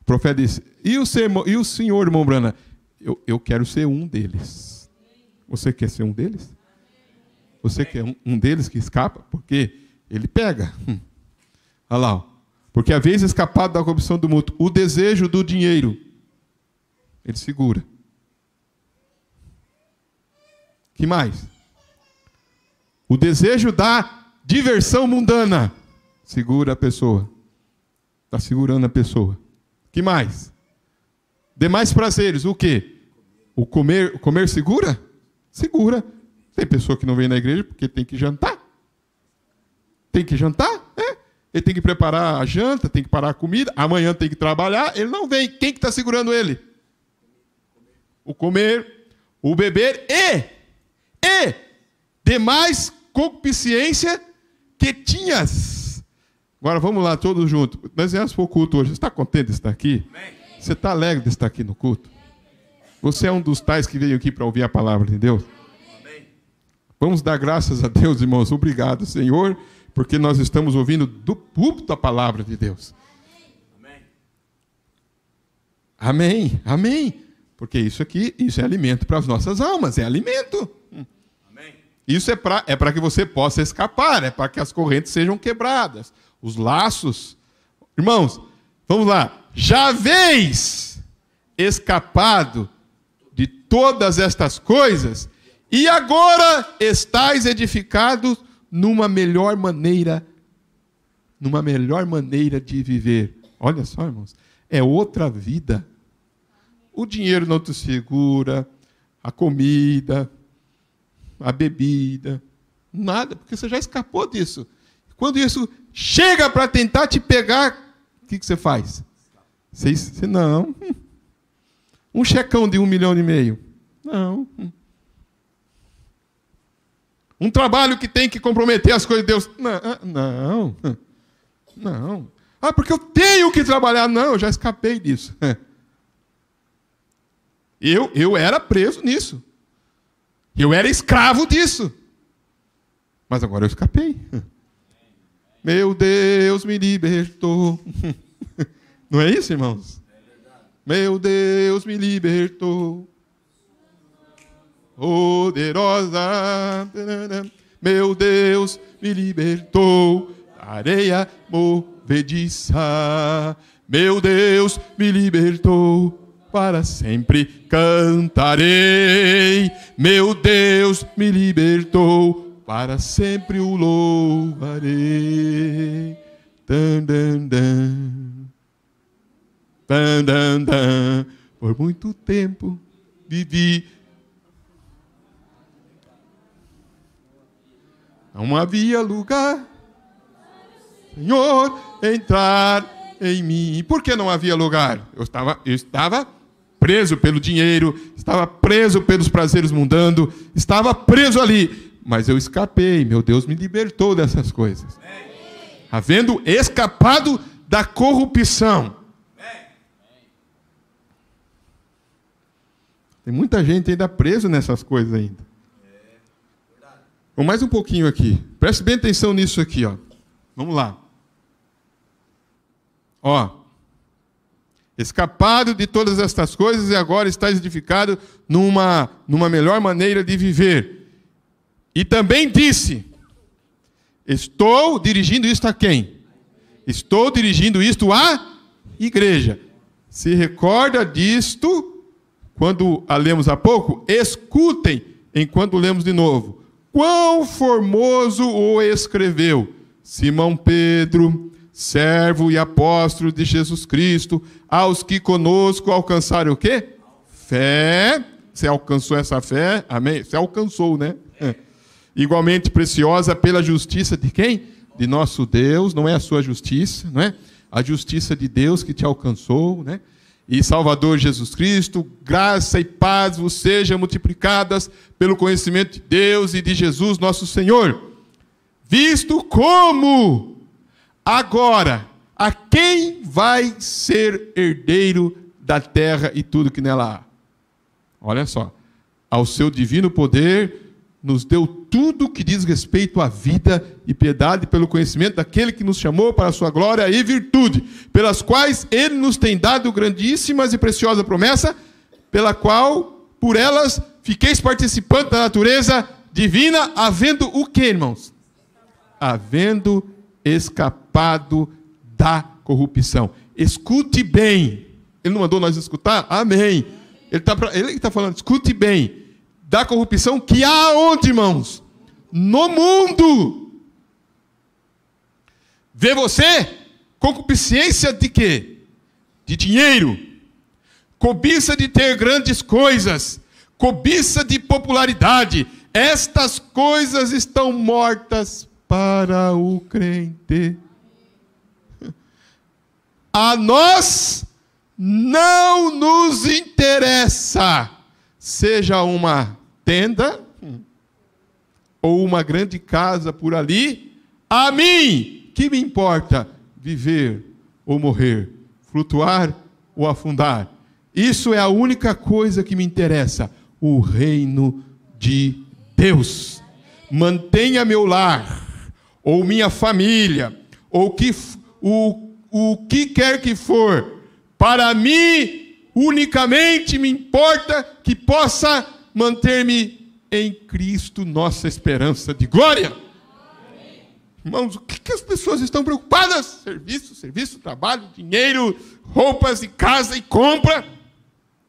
O profeta disse: E o, ser, e o senhor, irmão Brana? Eu, eu quero ser um deles. Você quer ser um deles? Você quer um, um deles que escapa? Porque ele pega. Hum. Olha lá. Porque a vez escapado da corrupção do mundo, o desejo do dinheiro, ele segura. Que mais? O desejo da diversão mundana segura a pessoa. Está segurando a pessoa. Que mais? Demais prazeres, o quê? O comer, comer segura? Segura. Tem pessoa que não vem na igreja porque tem que jantar tem que jantar, é. Ele tem que preparar a janta, tem que parar a comida, amanhã tem que trabalhar, ele não vem. Quem que está segurando ele? O comer, o beber e, e demais concupiscência que tinhas. Agora vamos lá, todos juntos. Nós viemos para o culto hoje. Você está contente de estar aqui? Você está alegre de estar aqui no culto? Você é um dos tais que veio aqui para ouvir a palavra de Deus? Vamos dar graças a Deus, irmãos. Obrigado, Senhor porque nós estamos ouvindo do púlpito a palavra de Deus. Amém. Amém. Amém. Porque isso aqui, isso é alimento para as nossas almas, é alimento. Amém. Isso é para é para que você possa escapar, é para que as correntes sejam quebradas, os laços. Irmãos, vamos lá. Já vês escapado de todas estas coisas, e agora estais edificados numa melhor maneira, numa melhor maneira de viver. Olha só, irmãos, é outra vida. O dinheiro não te segura, a comida, a bebida, nada, porque você já escapou disso. Quando isso chega para tentar te pegar, o que, que você faz? Você, você não. Um checão de um milhão e meio. Não. Um trabalho que tem que comprometer as coisas de Deus. Não, ah, não. Não. Ah, porque eu tenho que trabalhar. Não, eu já escapei disso. Eu, eu era preso nisso. Eu era escravo disso. Mas agora eu escapei. Meu Deus me libertou. Não é isso, irmãos? É Meu Deus me libertou poderosa. Meu Deus me libertou da areia movediça. Meu Deus me libertou para sempre cantarei. Meu Deus me libertou, para sempre o louvarei. Dan, dan, dan. Dan, dan, dan. Por muito tempo vivi Não havia lugar, Senhor, entrar em mim. Por que não havia lugar? Eu estava, eu estava preso pelo dinheiro, estava preso pelos prazeres mundando, estava preso ali. Mas eu escapei, meu Deus me libertou dessas coisas. Amém. Havendo escapado da corrupção. Amém. Tem muita gente ainda preso nessas coisas ainda. Ou mais um pouquinho aqui. Preste bem atenção nisso aqui, ó. Vamos lá. Ó. Escapado de todas estas coisas e agora está edificado numa, numa melhor maneira de viver. E também disse: Estou dirigindo isto a quem? Estou dirigindo isto à igreja. Se recorda disto quando a lemos há pouco? Escutem enquanto lemos de novo quão formoso o escreveu Simão Pedro, servo e apóstolo de Jesus Cristo, aos que conosco alcançaram o quê? Fé. Você alcançou essa fé? Amém? Você alcançou, né? É. Igualmente preciosa pela justiça de quem? De nosso Deus, não é a sua justiça, não é? A justiça de Deus que te alcançou, né? e Salvador Jesus Cristo, graça e paz vos sejam multiplicadas pelo conhecimento de Deus e de Jesus nosso Senhor. Visto como agora a quem vai ser herdeiro da terra e tudo que nela há. Olha só, ao seu divino poder nos deu tudo que diz respeito à vida e piedade pelo conhecimento daquele que nos chamou para a sua glória e virtude, pelas quais ele nos tem dado grandíssimas e preciosa promessa, pela qual, por elas, fiqueis participantes da natureza divina, havendo o que, irmãos? Havendo escapado da corrupção. Escute bem. Ele não mandou nós escutar? Amém. Ele está tá falando, escute bem da corrupção que há onde, irmãos? No mundo. Vê você concupiscência de quê? De dinheiro. Cobiça de ter grandes coisas, cobiça de popularidade. Estas coisas estão mortas para o crente. A nós não nos interessa seja uma tenda ou uma grande casa por ali, a mim que me importa viver ou morrer, flutuar ou afundar. Isso é a única coisa que me interessa, o reino de Deus. Mantenha meu lar, ou minha família, ou que, o, o que quer que for, para mim unicamente me importa que possa manter-me em Cristo, nossa esperança de glória. Irmãos, o que, que as pessoas estão preocupadas? Serviço, serviço, trabalho, dinheiro, roupas e casa e compra.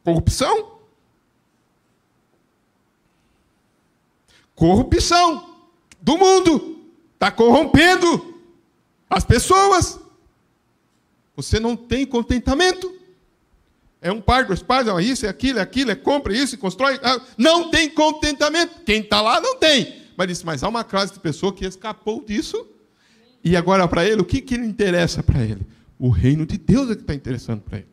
Corrupção? Corrupção do mundo está corrompendo as pessoas. Você não tem contentamento. É um par dois pais, é isso, é aquilo, é aquilo, é compra é isso, é constrói. Ah, não tem contentamento. Quem está lá não tem. Mas disse, mas há uma classe de pessoa que escapou disso. E agora, para ele, o que, que ele interessa para ele? O reino de Deus é que está interessando para ele.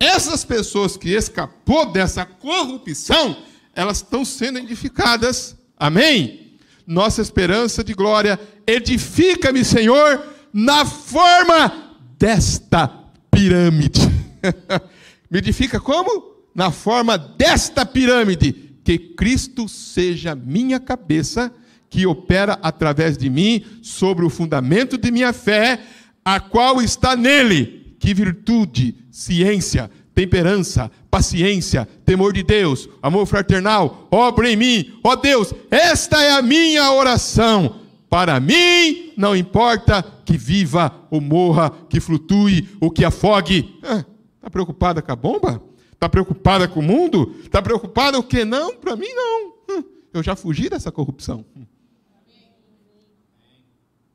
Essas pessoas que escapou dessa corrupção, elas estão sendo edificadas. Amém? Nossa esperança de glória, edifica-me, Senhor, na forma desta pirâmide. Medifica como? Na forma desta pirâmide. Que Cristo seja minha cabeça, que opera através de mim, sobre o fundamento de minha fé, a qual está nele. Que virtude, ciência, temperança, paciência, temor de Deus, amor fraternal, obra em mim, ó Deus, esta é a minha oração. Para mim, não importa que viva ou morra, que flutue ou que afogue. Ah. Está preocupada com a bomba? Está preocupada com o mundo? Está preocupada com o que não? Para mim, não. Hum, eu já fugi dessa corrupção. Hum.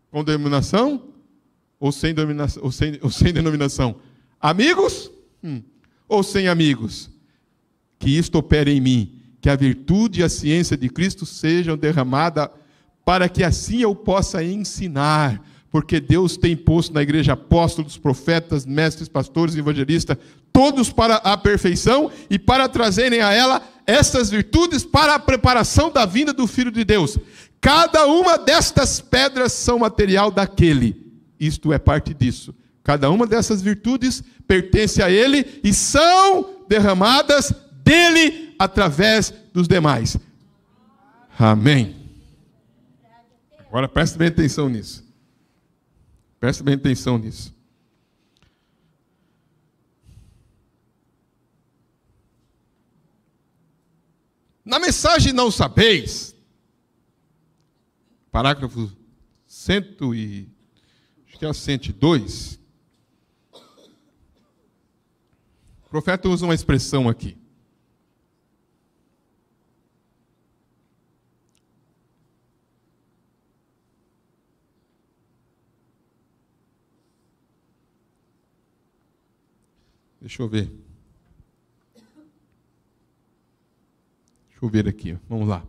Com denominação ou sem, dominação, ou sem, ou sem denominação? Amigos hum. ou sem amigos? Que isto opere em mim, que a virtude e a ciência de Cristo sejam derramadas para que assim eu possa ensinar porque Deus tem posto na igreja apóstolos, profetas, mestres, pastores, evangelistas, todos para a perfeição e para trazerem a ela essas virtudes para a preparação da vinda do Filho de Deus. Cada uma destas pedras são material daquele. Isto é parte disso. Cada uma dessas virtudes pertence a ele e são derramadas dele através dos demais. Amém. Agora preste bem atenção nisso. Preste bem atenção nisso. Na mensagem não sabeis, parágrafo 100 e, acho que é 102, o profeta usa uma expressão aqui. Deixa eu ver. Deixa eu ver aqui, vamos lá.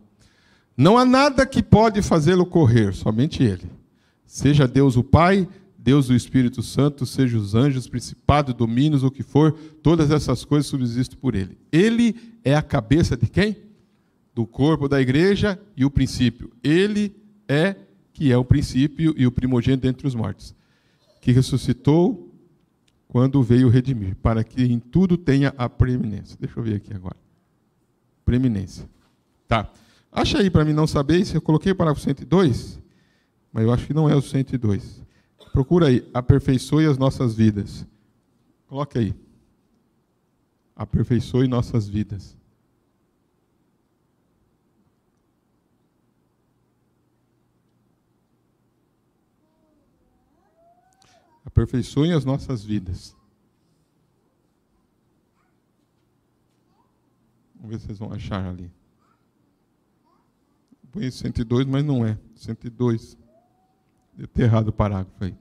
Não há nada que pode fazê-lo correr, somente Ele. Seja Deus o Pai, Deus o Espírito Santo, seja os anjos, principado, domínios, o que for, todas essas coisas subsistem por Ele. Ele é a cabeça de quem? Do corpo da igreja e o princípio. Ele é que é o princípio e o primogênito dentre os mortos, que ressuscitou quando veio redimir, para que em tudo tenha a preeminência. Deixa eu ver aqui agora. Preeminência. Tá. Acha aí para mim não saber se eu coloquei o parágrafo 102, mas eu acho que não é o 102. Procura aí, aperfeiçoe as nossas vidas. Coloque aí. Aperfeiçoe nossas vidas. aperfeiçoem as nossas vidas. Vamos ver se vocês vão achar ali. Põe 102, mas não é. 102. Deve ter errado o parágrafo aí.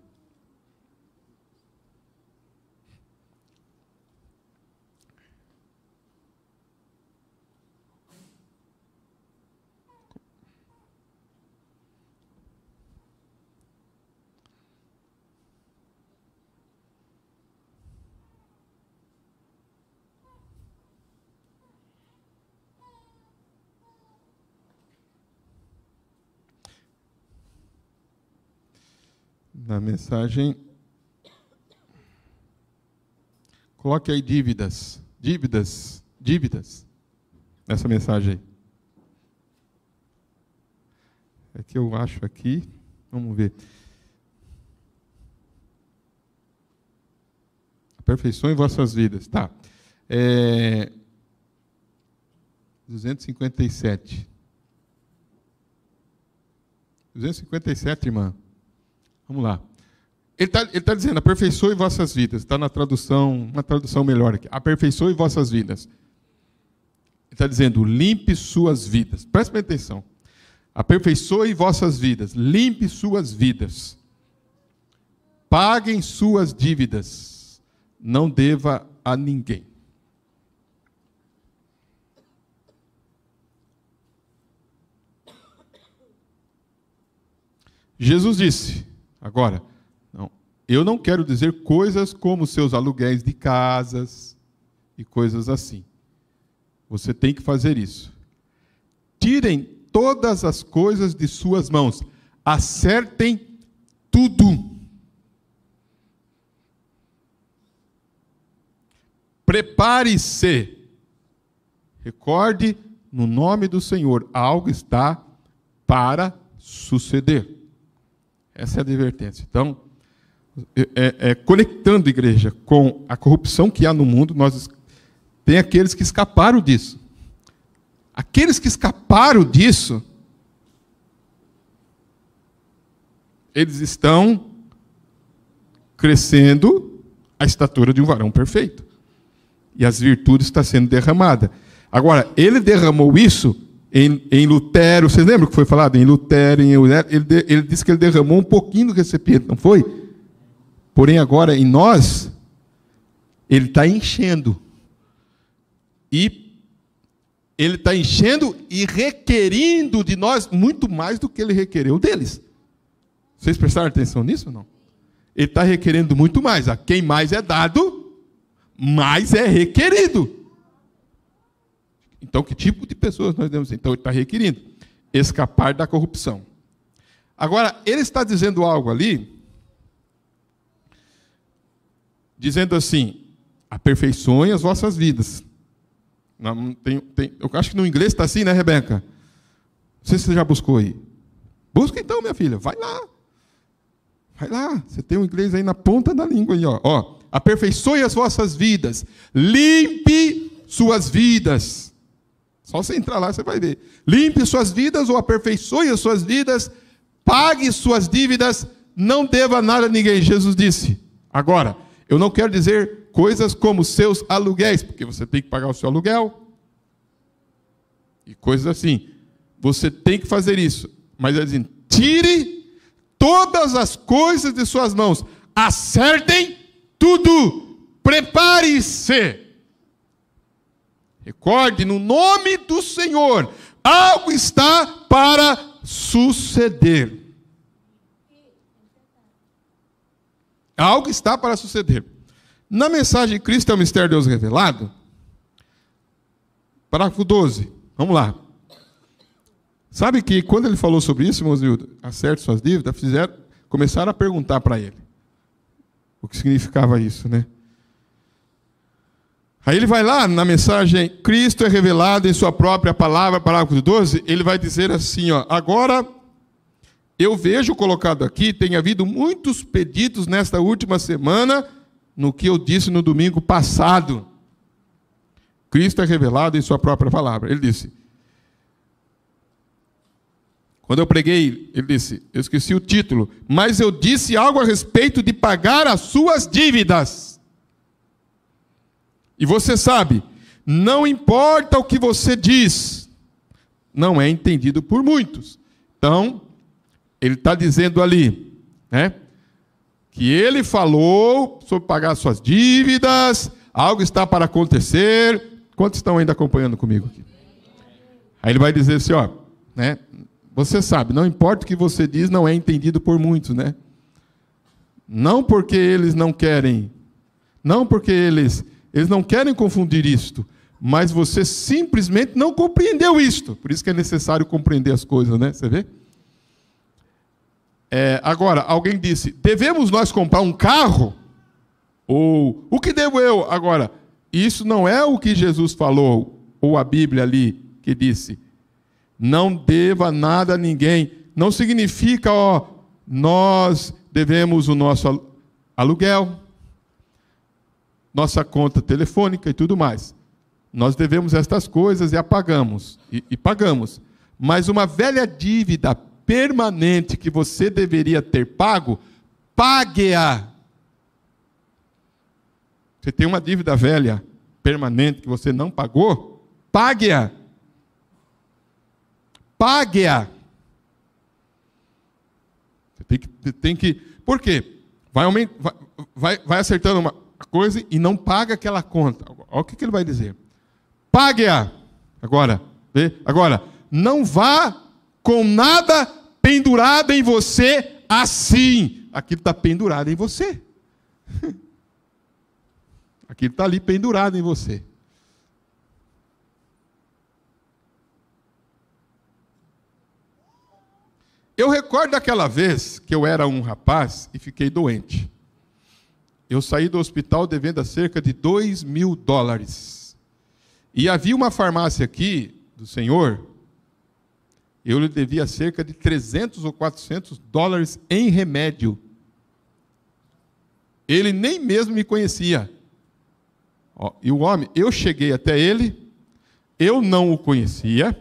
Na mensagem. Coloque aí dívidas, dívidas, dívidas nessa mensagem. É que eu acho aqui, vamos ver. Perfeição em vossas vidas, tá. É, 257. 257, irmã. Vamos lá. Ele está tá dizendo, aperfeiçoe vossas vidas. Está na tradução, uma tradução melhor aqui. Aperfeiçoe vossas vidas. Ele está dizendo, limpe suas vidas. Preste atenção. Aperfeiçoe vossas vidas. Limpe suas vidas. Paguem suas dívidas. Não deva a ninguém. Jesus disse: Agora, não, eu não quero dizer coisas como seus aluguéis de casas e coisas assim. Você tem que fazer isso. Tirem todas as coisas de suas mãos. Acertem tudo. Prepare-se. Recorde no nome do Senhor, algo está para suceder. Essa é a advertência. Então, é, é, é conectando a igreja com a corrupção que há no mundo, nós tem aqueles que escaparam disso. Aqueles que escaparam disso, eles estão crescendo a estatura de um varão perfeito. E as virtudes estão sendo derramadas. Agora, ele derramou isso em, em, Lutero, vocês lembram que foi falado? Em Lutero, em ele, ele disse que ele derramou um pouquinho do recipiente, não foi? Porém, agora em nós, ele está enchendo. E ele está enchendo e requerindo de nós muito mais do que ele requereu deles. Vocês prestaram atenção nisso ou não? Ele está requerendo muito mais. A quem mais é dado, mais é requerido. Então, que tipo de pessoas nós devemos ser? Então, ele está requerindo escapar da corrupção. Agora, ele está dizendo algo ali, dizendo assim: aperfeiçoem as vossas vidas. Não, tem, tem, eu acho que no inglês está assim, né, Rebeca? Não sei se você já buscou aí. Busca então, minha filha, vai lá. Vai lá, você tem o inglês aí na ponta da língua aí, ó. ó aperfeiçoe as vossas vidas, limpe suas vidas. Só você entrar lá, você vai ver. Limpe suas vidas ou aperfeiçoe as suas vidas, pague suas dívidas, não deva nada a ninguém. Jesus disse. Agora, eu não quero dizer coisas como seus aluguéis, porque você tem que pagar o seu aluguel. E coisas assim. Você tem que fazer isso. Mas ele diz: tire todas as coisas de suas mãos, acertem tudo, prepare-se Recorde, no nome do Senhor, algo está para suceder. Algo está para suceder. Na mensagem Cristo é o mistério de Deus revelado, parágrafo 12, vamos lá. Sabe que quando ele falou sobre isso, irmãos, acerte suas dívidas, fizeram, começaram a perguntar para ele o que significava isso, né? Aí ele vai lá na mensagem, Cristo é revelado em sua própria palavra, parágrafo 12, ele vai dizer assim, ó, agora eu vejo colocado aqui, tem havido muitos pedidos nesta última semana, no que eu disse no domingo passado. Cristo é revelado em sua própria palavra. Ele disse, quando eu preguei, ele disse, eu esqueci o título, mas eu disse algo a respeito de pagar as suas dívidas. E você sabe, não importa o que você diz, não é entendido por muitos. Então, ele está dizendo ali, né? Que ele falou sobre pagar suas dívidas, algo está para acontecer. Quantos estão ainda acompanhando comigo aqui? Aí ele vai dizer assim, ó, né? Você sabe, não importa o que você diz, não é entendido por muitos, né? Não porque eles não querem, não porque eles eles não querem confundir isto, mas você simplesmente não compreendeu isto. Por isso que é necessário compreender as coisas, né? Você vê? É, agora, alguém disse: devemos nós comprar um carro? Ou o que devo eu? Agora, isso não é o que Jesus falou, ou a Bíblia ali que disse: não deva nada a ninguém. Não significa, ó, nós devemos o nosso aluguel, nossa conta telefônica e tudo mais. Nós devemos estas coisas e apagamos, e, e pagamos. Mas uma velha dívida permanente que você deveria ter pago, pague-a. Você tem uma dívida velha, permanente, que você não pagou, pague-a. Pague-a. Você tem que, tem que. Por quê? Vai, vai, vai acertando uma, coisa e não paga aquela conta. Olha o que, que ele vai dizer. Pague-a. Agora, vê? agora, não vá com nada pendurado em você assim. Aquilo está pendurado em você. Aquilo está ali pendurado em você. Eu recordo daquela vez que eu era um rapaz e fiquei doente. Eu saí do hospital devendo cerca de 2 mil dólares. E havia uma farmácia aqui, do senhor, eu lhe devia cerca de 300 ou 400 dólares em remédio. Ele nem mesmo me conhecia. Ó, e o homem, eu cheguei até ele, eu não o conhecia,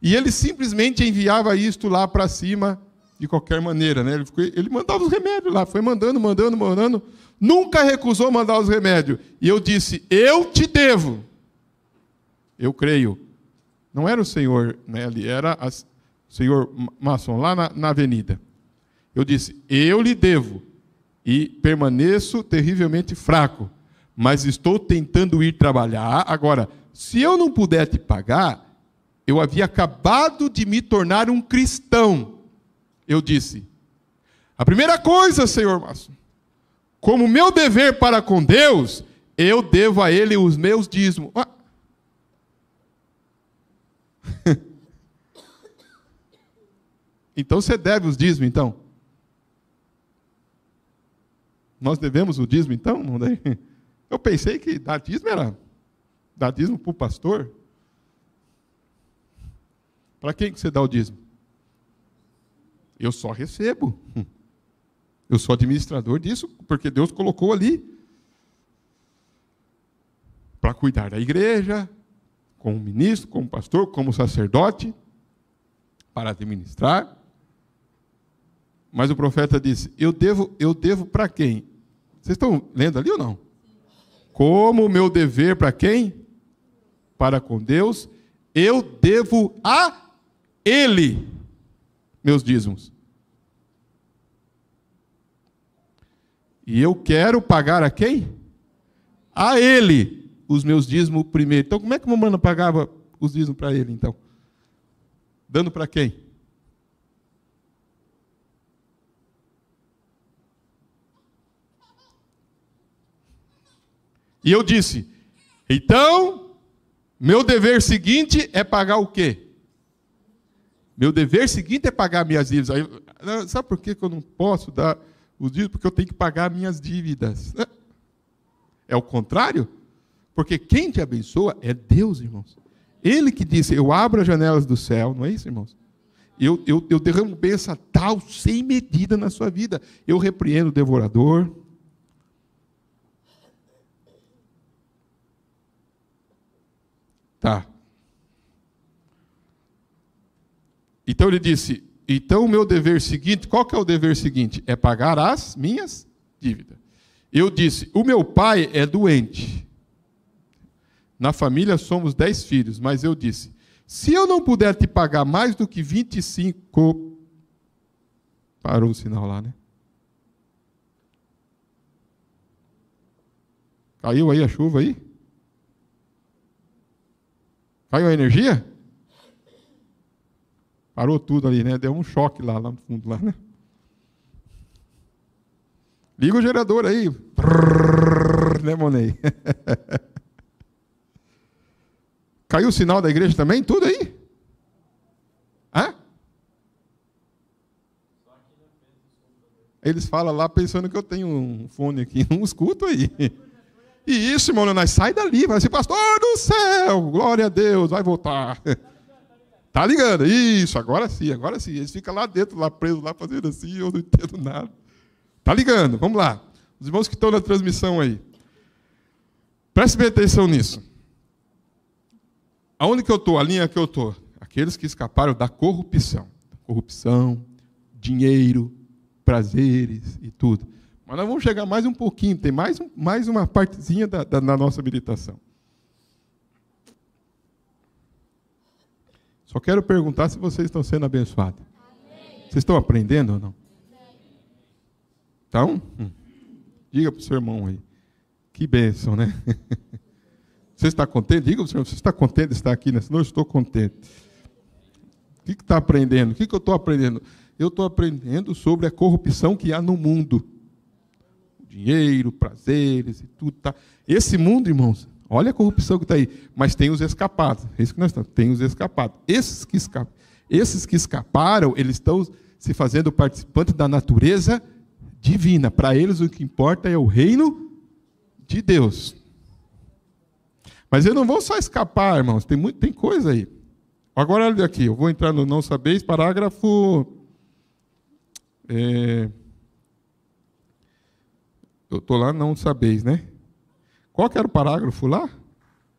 e ele simplesmente enviava isto lá para cima de qualquer maneira. Né? Ele, ficou, ele mandava os remédios lá, foi mandando, mandando, mandando. Nunca recusou mandar os remédios. E eu disse: Eu te devo. Eu creio. Não era o senhor Nelly, né, era o senhor maçom lá na, na avenida. Eu disse: Eu lhe devo. E permaneço terrivelmente fraco, mas estou tentando ir trabalhar. Agora, se eu não puder te pagar, eu havia acabado de me tornar um cristão eu disse: A primeira coisa, Senhor Márcio, como meu dever para com Deus, eu devo a Ele os meus dízimos. Ah. então você deve os dízimos, então? Nós devemos o dízimo, então? Eu pensei que dar dízimo era dar dízimo para o pastor. Para quem que você dá o dízimo? Eu só recebo. Eu sou administrador disso, porque Deus colocou ali para cuidar da igreja, como ministro, como pastor, como sacerdote, para administrar. Mas o profeta disse: Eu devo, eu devo para quem? Vocês estão lendo ali ou não? Como o meu dever para quem? Para com Deus, eu devo a Ele meus dízimos. E eu quero pagar a quem? A ele os meus dízimos primeiro. Então, como é que o mano pagava os dízimos para ele, então? Dando para quem? E eu disse: então, meu dever seguinte é pagar o quê? Meu dever seguinte é pagar minhas dívidas. Aí, ah, sabe por que eu não posso dar os dívidas? Porque eu tenho que pagar minhas dívidas. Né? É o contrário? Porque quem te abençoa é Deus, irmãos. Ele que disse: Eu abro as janelas do céu, não é isso, irmãos? Eu, eu, eu derramo bênção tal sem medida na sua vida. Eu repreendo o devorador. Tá, Então ele disse: Então o meu dever seguinte, qual que é o dever seguinte? É pagar as minhas dívidas. Eu disse: O meu pai é doente. Na família somos dez filhos, mas eu disse: Se eu não puder te pagar mais do que 25. Parou o sinal lá, né? Caiu aí a chuva aí? Caiu a energia? Parou tudo ali, né? Deu um choque lá, lá no fundo, lá, né? Liga o gerador aí. Brrr, né, Monei? Caiu o sinal da igreja também? Tudo aí? Hã? Eles falam lá pensando que eu tenho um fone aqui. Não escuto aí. E isso, irmão Leonardo, sai dali. Vai assim, ser pastor do céu, glória a Deus, vai voltar. Tá ligando? Isso, agora sim, agora sim. Eles ficam lá dentro, lá presos, lá fazendo assim, eu não entendo nada. Tá ligando? Vamos lá. Os irmãos que estão na transmissão aí. Preste bem atenção nisso. Aonde que eu estou? A linha que eu estou? Aqueles que escaparam da corrupção. Corrupção, dinheiro, prazeres e tudo. Mas nós vamos chegar mais um pouquinho, tem mais, um, mais uma partezinha da, da, da nossa habilitação. Só quero perguntar se vocês estão sendo abençoados. Vocês estão aprendendo ou não? Então, diga para o seu irmão aí. Que bênção, né? Você está contente? Diga para o seu irmão, você está contente de estar aqui nessa né? noite? Estou contente. O que, que está aprendendo? O que, que eu estou aprendendo? Eu estou aprendendo sobre a corrupção que há no mundo. O dinheiro, prazeres e tudo. Tá? Esse mundo, irmãos, Olha a corrupção que está aí. Mas tem os escapados. É isso que nós estamos. Tem os escapados. Esses que, esca... Esses que escaparam, eles estão se fazendo participantes da natureza divina. Para eles o que importa é o reino de Deus. Mas eu não vou só escapar, irmãos. Tem, muito, tem coisa aí. Agora olha aqui. Eu vou entrar no não sabeis, parágrafo. É... Eu estou lá, não sabeis, né? Qual que era o parágrafo lá?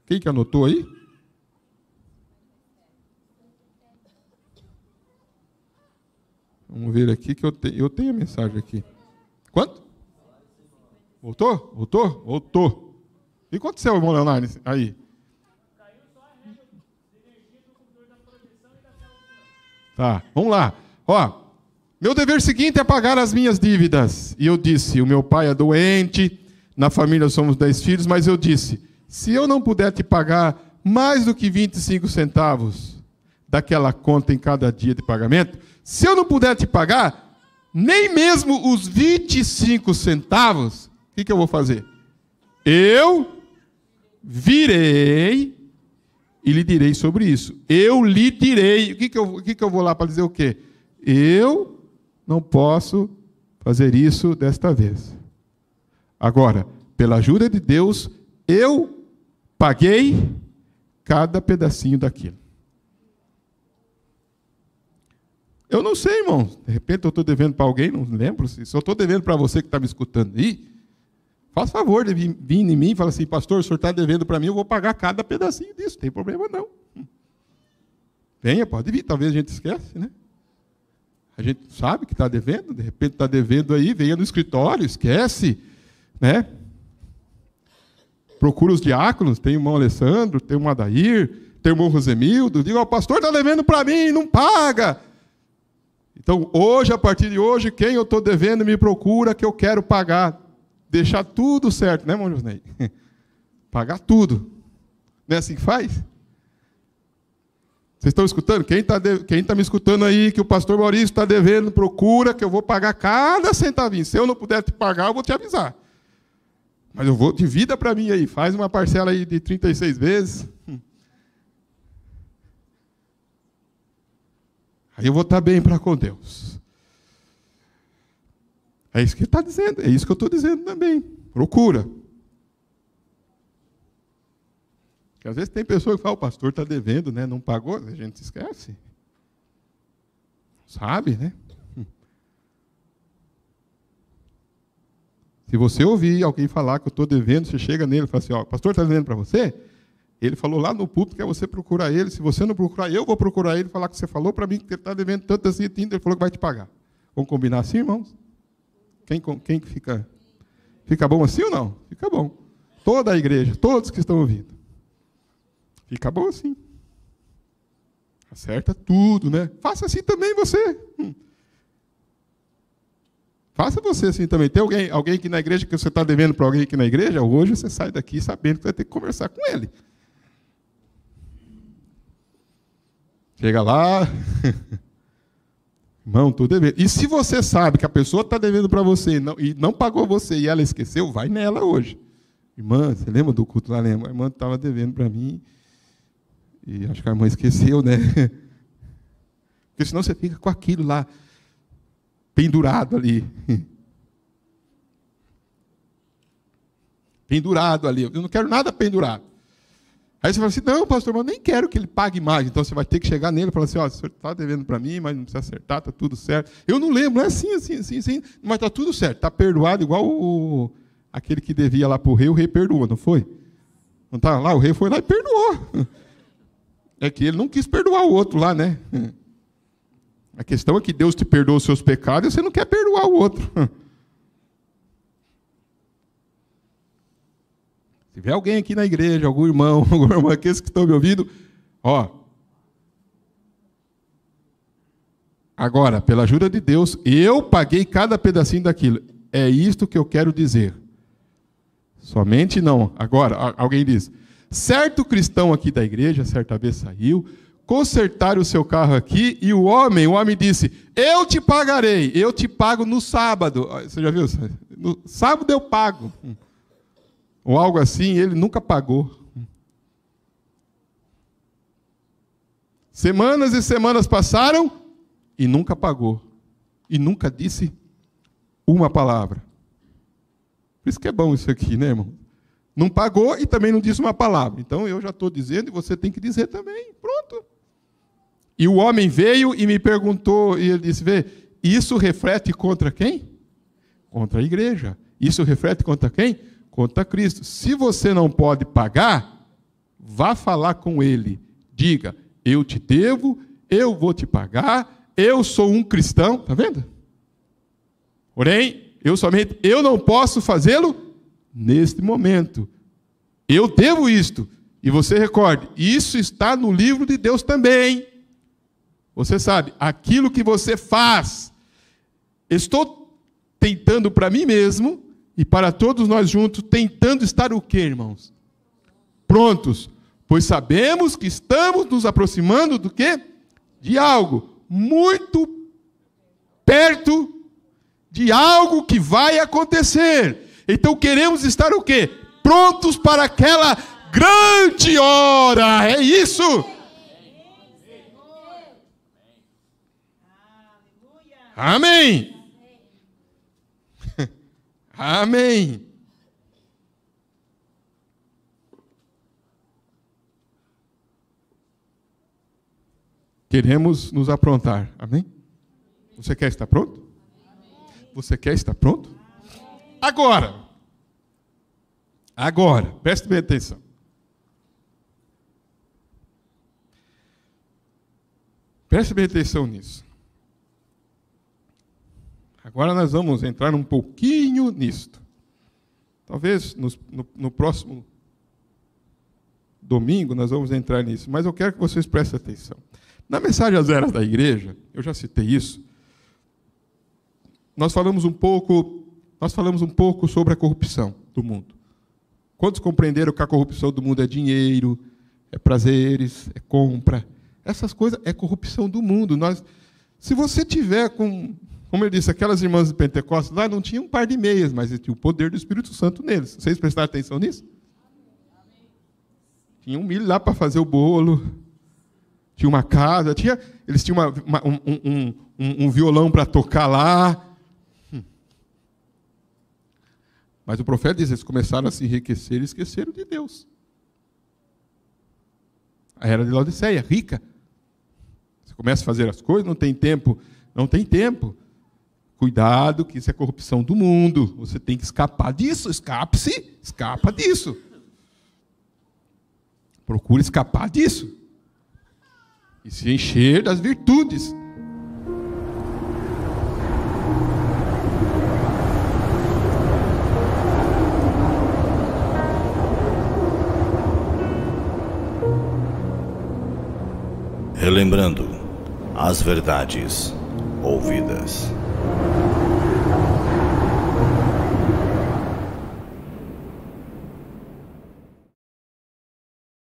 Quem que anotou aí? Vamos ver aqui que eu, te, eu tenho a mensagem aqui. Quanto? Voltou? Voltou? Voltou. E quanto seu, irmão Leonardo, aí? Tá, vamos lá. Ó, meu dever seguinte é pagar as minhas dívidas. E eu disse: o meu pai é doente, na família somos dez filhos, mas eu disse: se eu não puder te pagar mais do que 25 centavos daquela conta em cada dia de pagamento, se eu não puder te pagar nem mesmo os 25 centavos, o que, que eu vou fazer? Eu virei e lhe direi sobre isso. Eu lhe direi. O que, que, eu, o que, que eu vou lá para dizer o quê? Eu não posso fazer isso desta vez. Agora, pela ajuda de Deus, eu paguei cada pedacinho daquilo. Eu não sei, irmão. De repente eu estou devendo para alguém, não lembro. Se eu estou devendo para você que está me escutando aí, faz favor de vir em mim e falar assim, pastor, o senhor está devendo para mim, eu vou pagar cada pedacinho disso, não tem problema não. Venha, pode vir, talvez a gente esquece, né? A gente sabe que está devendo, de repente está devendo aí, venha no escritório, esquece, né? Procura os diáconos, tem o irmão Alessandro, tem o Adair, tem o irmão Rosemildo, diga, o pastor está devendo para mim, não paga. Então, hoje, a partir de hoje, quem eu estou devendo me procura que eu quero pagar. Deixar tudo certo, né, irmão Josnei? pagar tudo. Não é assim que faz? Vocês estão escutando? Quem está de... tá me escutando aí que o pastor Maurício está devendo, procura que eu vou pagar cada centavinho. Se eu não puder te pagar, eu vou te avisar. Mas eu vou de vida para mim aí, faz uma parcela aí de 36 vezes. Aí eu vou estar tá bem para com Deus. É isso que ele está dizendo, é isso que eu estou dizendo também. Procura. Porque às vezes tem pessoa que fala, o pastor está devendo, né? não pagou, a gente se esquece. Sabe, né? Se você ouvir alguém falar que eu estou devendo, você chega nele e fala assim: ó, o pastor está devendo para você? Ele falou lá no púlpito que é você procurar ele. Se você não procurar, eu vou procurar ele falar que você falou para mim que ele está devendo tanto assim, ele falou que vai te pagar. Vamos combinar assim, irmãos? Quem, quem fica? Fica bom assim ou não? Fica bom. Toda a igreja, todos que estão ouvindo. Fica bom assim. Acerta tudo, né? Faça assim também você. Hum. Faça você assim também. Tem alguém, alguém aqui na igreja que você está devendo para alguém aqui na igreja? Hoje você sai daqui sabendo que vai ter que conversar com ele. Chega lá. Irmão, estou devendo. E se você sabe que a pessoa está devendo para você não, e não pagou você e ela esqueceu, vai nela hoje. Irmã, você lembra do culto lá? Lembra? A irmã estava devendo para mim. E acho que a irmã esqueceu, né? Porque senão você fica com aquilo lá pendurado ali. pendurado ali. Eu não quero nada pendurado. Aí você fala assim: não, pastor, mas eu nem quero que ele pague mais. Então você vai ter que chegar nele e falar assim: ó, oh, o senhor está devendo para mim, mas não precisa acertar, está tudo certo. Eu não lembro, é assim, assim, assim, assim, mas está tudo certo, está perdoado, igual o, aquele que devia lá para o rei, o rei perdoou, não foi? Não tá lá? O rei foi lá e perdoou. É que ele não quis perdoar o outro lá, né? A questão é que Deus te perdoa os seus pecados e você não quer perdoar o outro. Se tiver alguém aqui na igreja, algum irmão, alguma irmã, aqueles que estão me ouvindo, ó. Agora, pela ajuda de Deus, eu paguei cada pedacinho daquilo. É isto que eu quero dizer. Somente não. Agora, alguém diz: certo cristão aqui da igreja, certa vez saiu, consertar o seu carro aqui. E o homem, o homem disse: Eu te pagarei, eu te pago no sábado. Ah, você já viu? No sábado eu pago. Ou algo assim, ele nunca pagou. Semanas e semanas passaram e nunca pagou. E nunca disse uma palavra. Por isso que é bom isso aqui, né, irmão? Não pagou e também não disse uma palavra. Então eu já estou dizendo e você tem que dizer também. Pronto. E o homem veio e me perguntou, e ele disse: Vê, isso reflete contra quem? Contra a igreja. Isso reflete contra quem? Contra Cristo. Se você não pode pagar, vá falar com ele. Diga: Eu te devo, eu vou te pagar, eu sou um cristão. Está vendo? Porém, eu somente, eu não posso fazê-lo neste momento. Eu devo isto. E você recorde, isso está no livro de Deus também. Você sabe, aquilo que você faz, estou tentando para mim mesmo e para todos nós juntos, tentando estar o quê, irmãos? Prontos, pois sabemos que estamos nos aproximando do quê? De algo muito perto de algo que vai acontecer. Então queremos estar o quê? Prontos para aquela grande hora. É isso. Amém. Amém. Queremos nos aprontar. Amém? Você quer estar pronto? Você quer estar pronto? Agora. Agora, preste bem atenção. Preste bem atenção nisso. Agora nós vamos entrar um pouquinho nisto. Talvez no, no, no próximo domingo nós vamos entrar nisso, mas eu quero que vocês prestem atenção. Na mensagem às eras da igreja, eu já citei isso. Nós falamos um pouco, nós falamos um pouco sobre a corrupção do mundo. Quantos compreenderam que a corrupção do mundo é dinheiro, é prazeres, é compra, essas coisas é corrupção do mundo. Nós, se você tiver com como eu disse, aquelas irmãs de Pentecostes lá não tinham um par de meias, mas tinha o poder do Espírito Santo neles. Vocês prestaram atenção nisso? Tinha um milho lá para fazer o bolo, tinha uma casa, tinha, eles tinham uma, uma, um, um, um, violão para tocar lá. Hum. Mas o profeta diz: eles começaram a se enriquecer e esqueceram de Deus. A era de Laodiceia, rica. Você começa a fazer as coisas, não tem tempo, não tem tempo. Cuidado, que isso é corrupção do mundo. Você tem que escapar disso. Escape-se, escapa disso. Procure escapar disso. E se encher das virtudes. Relembrando as verdades ouvidas. Thank you.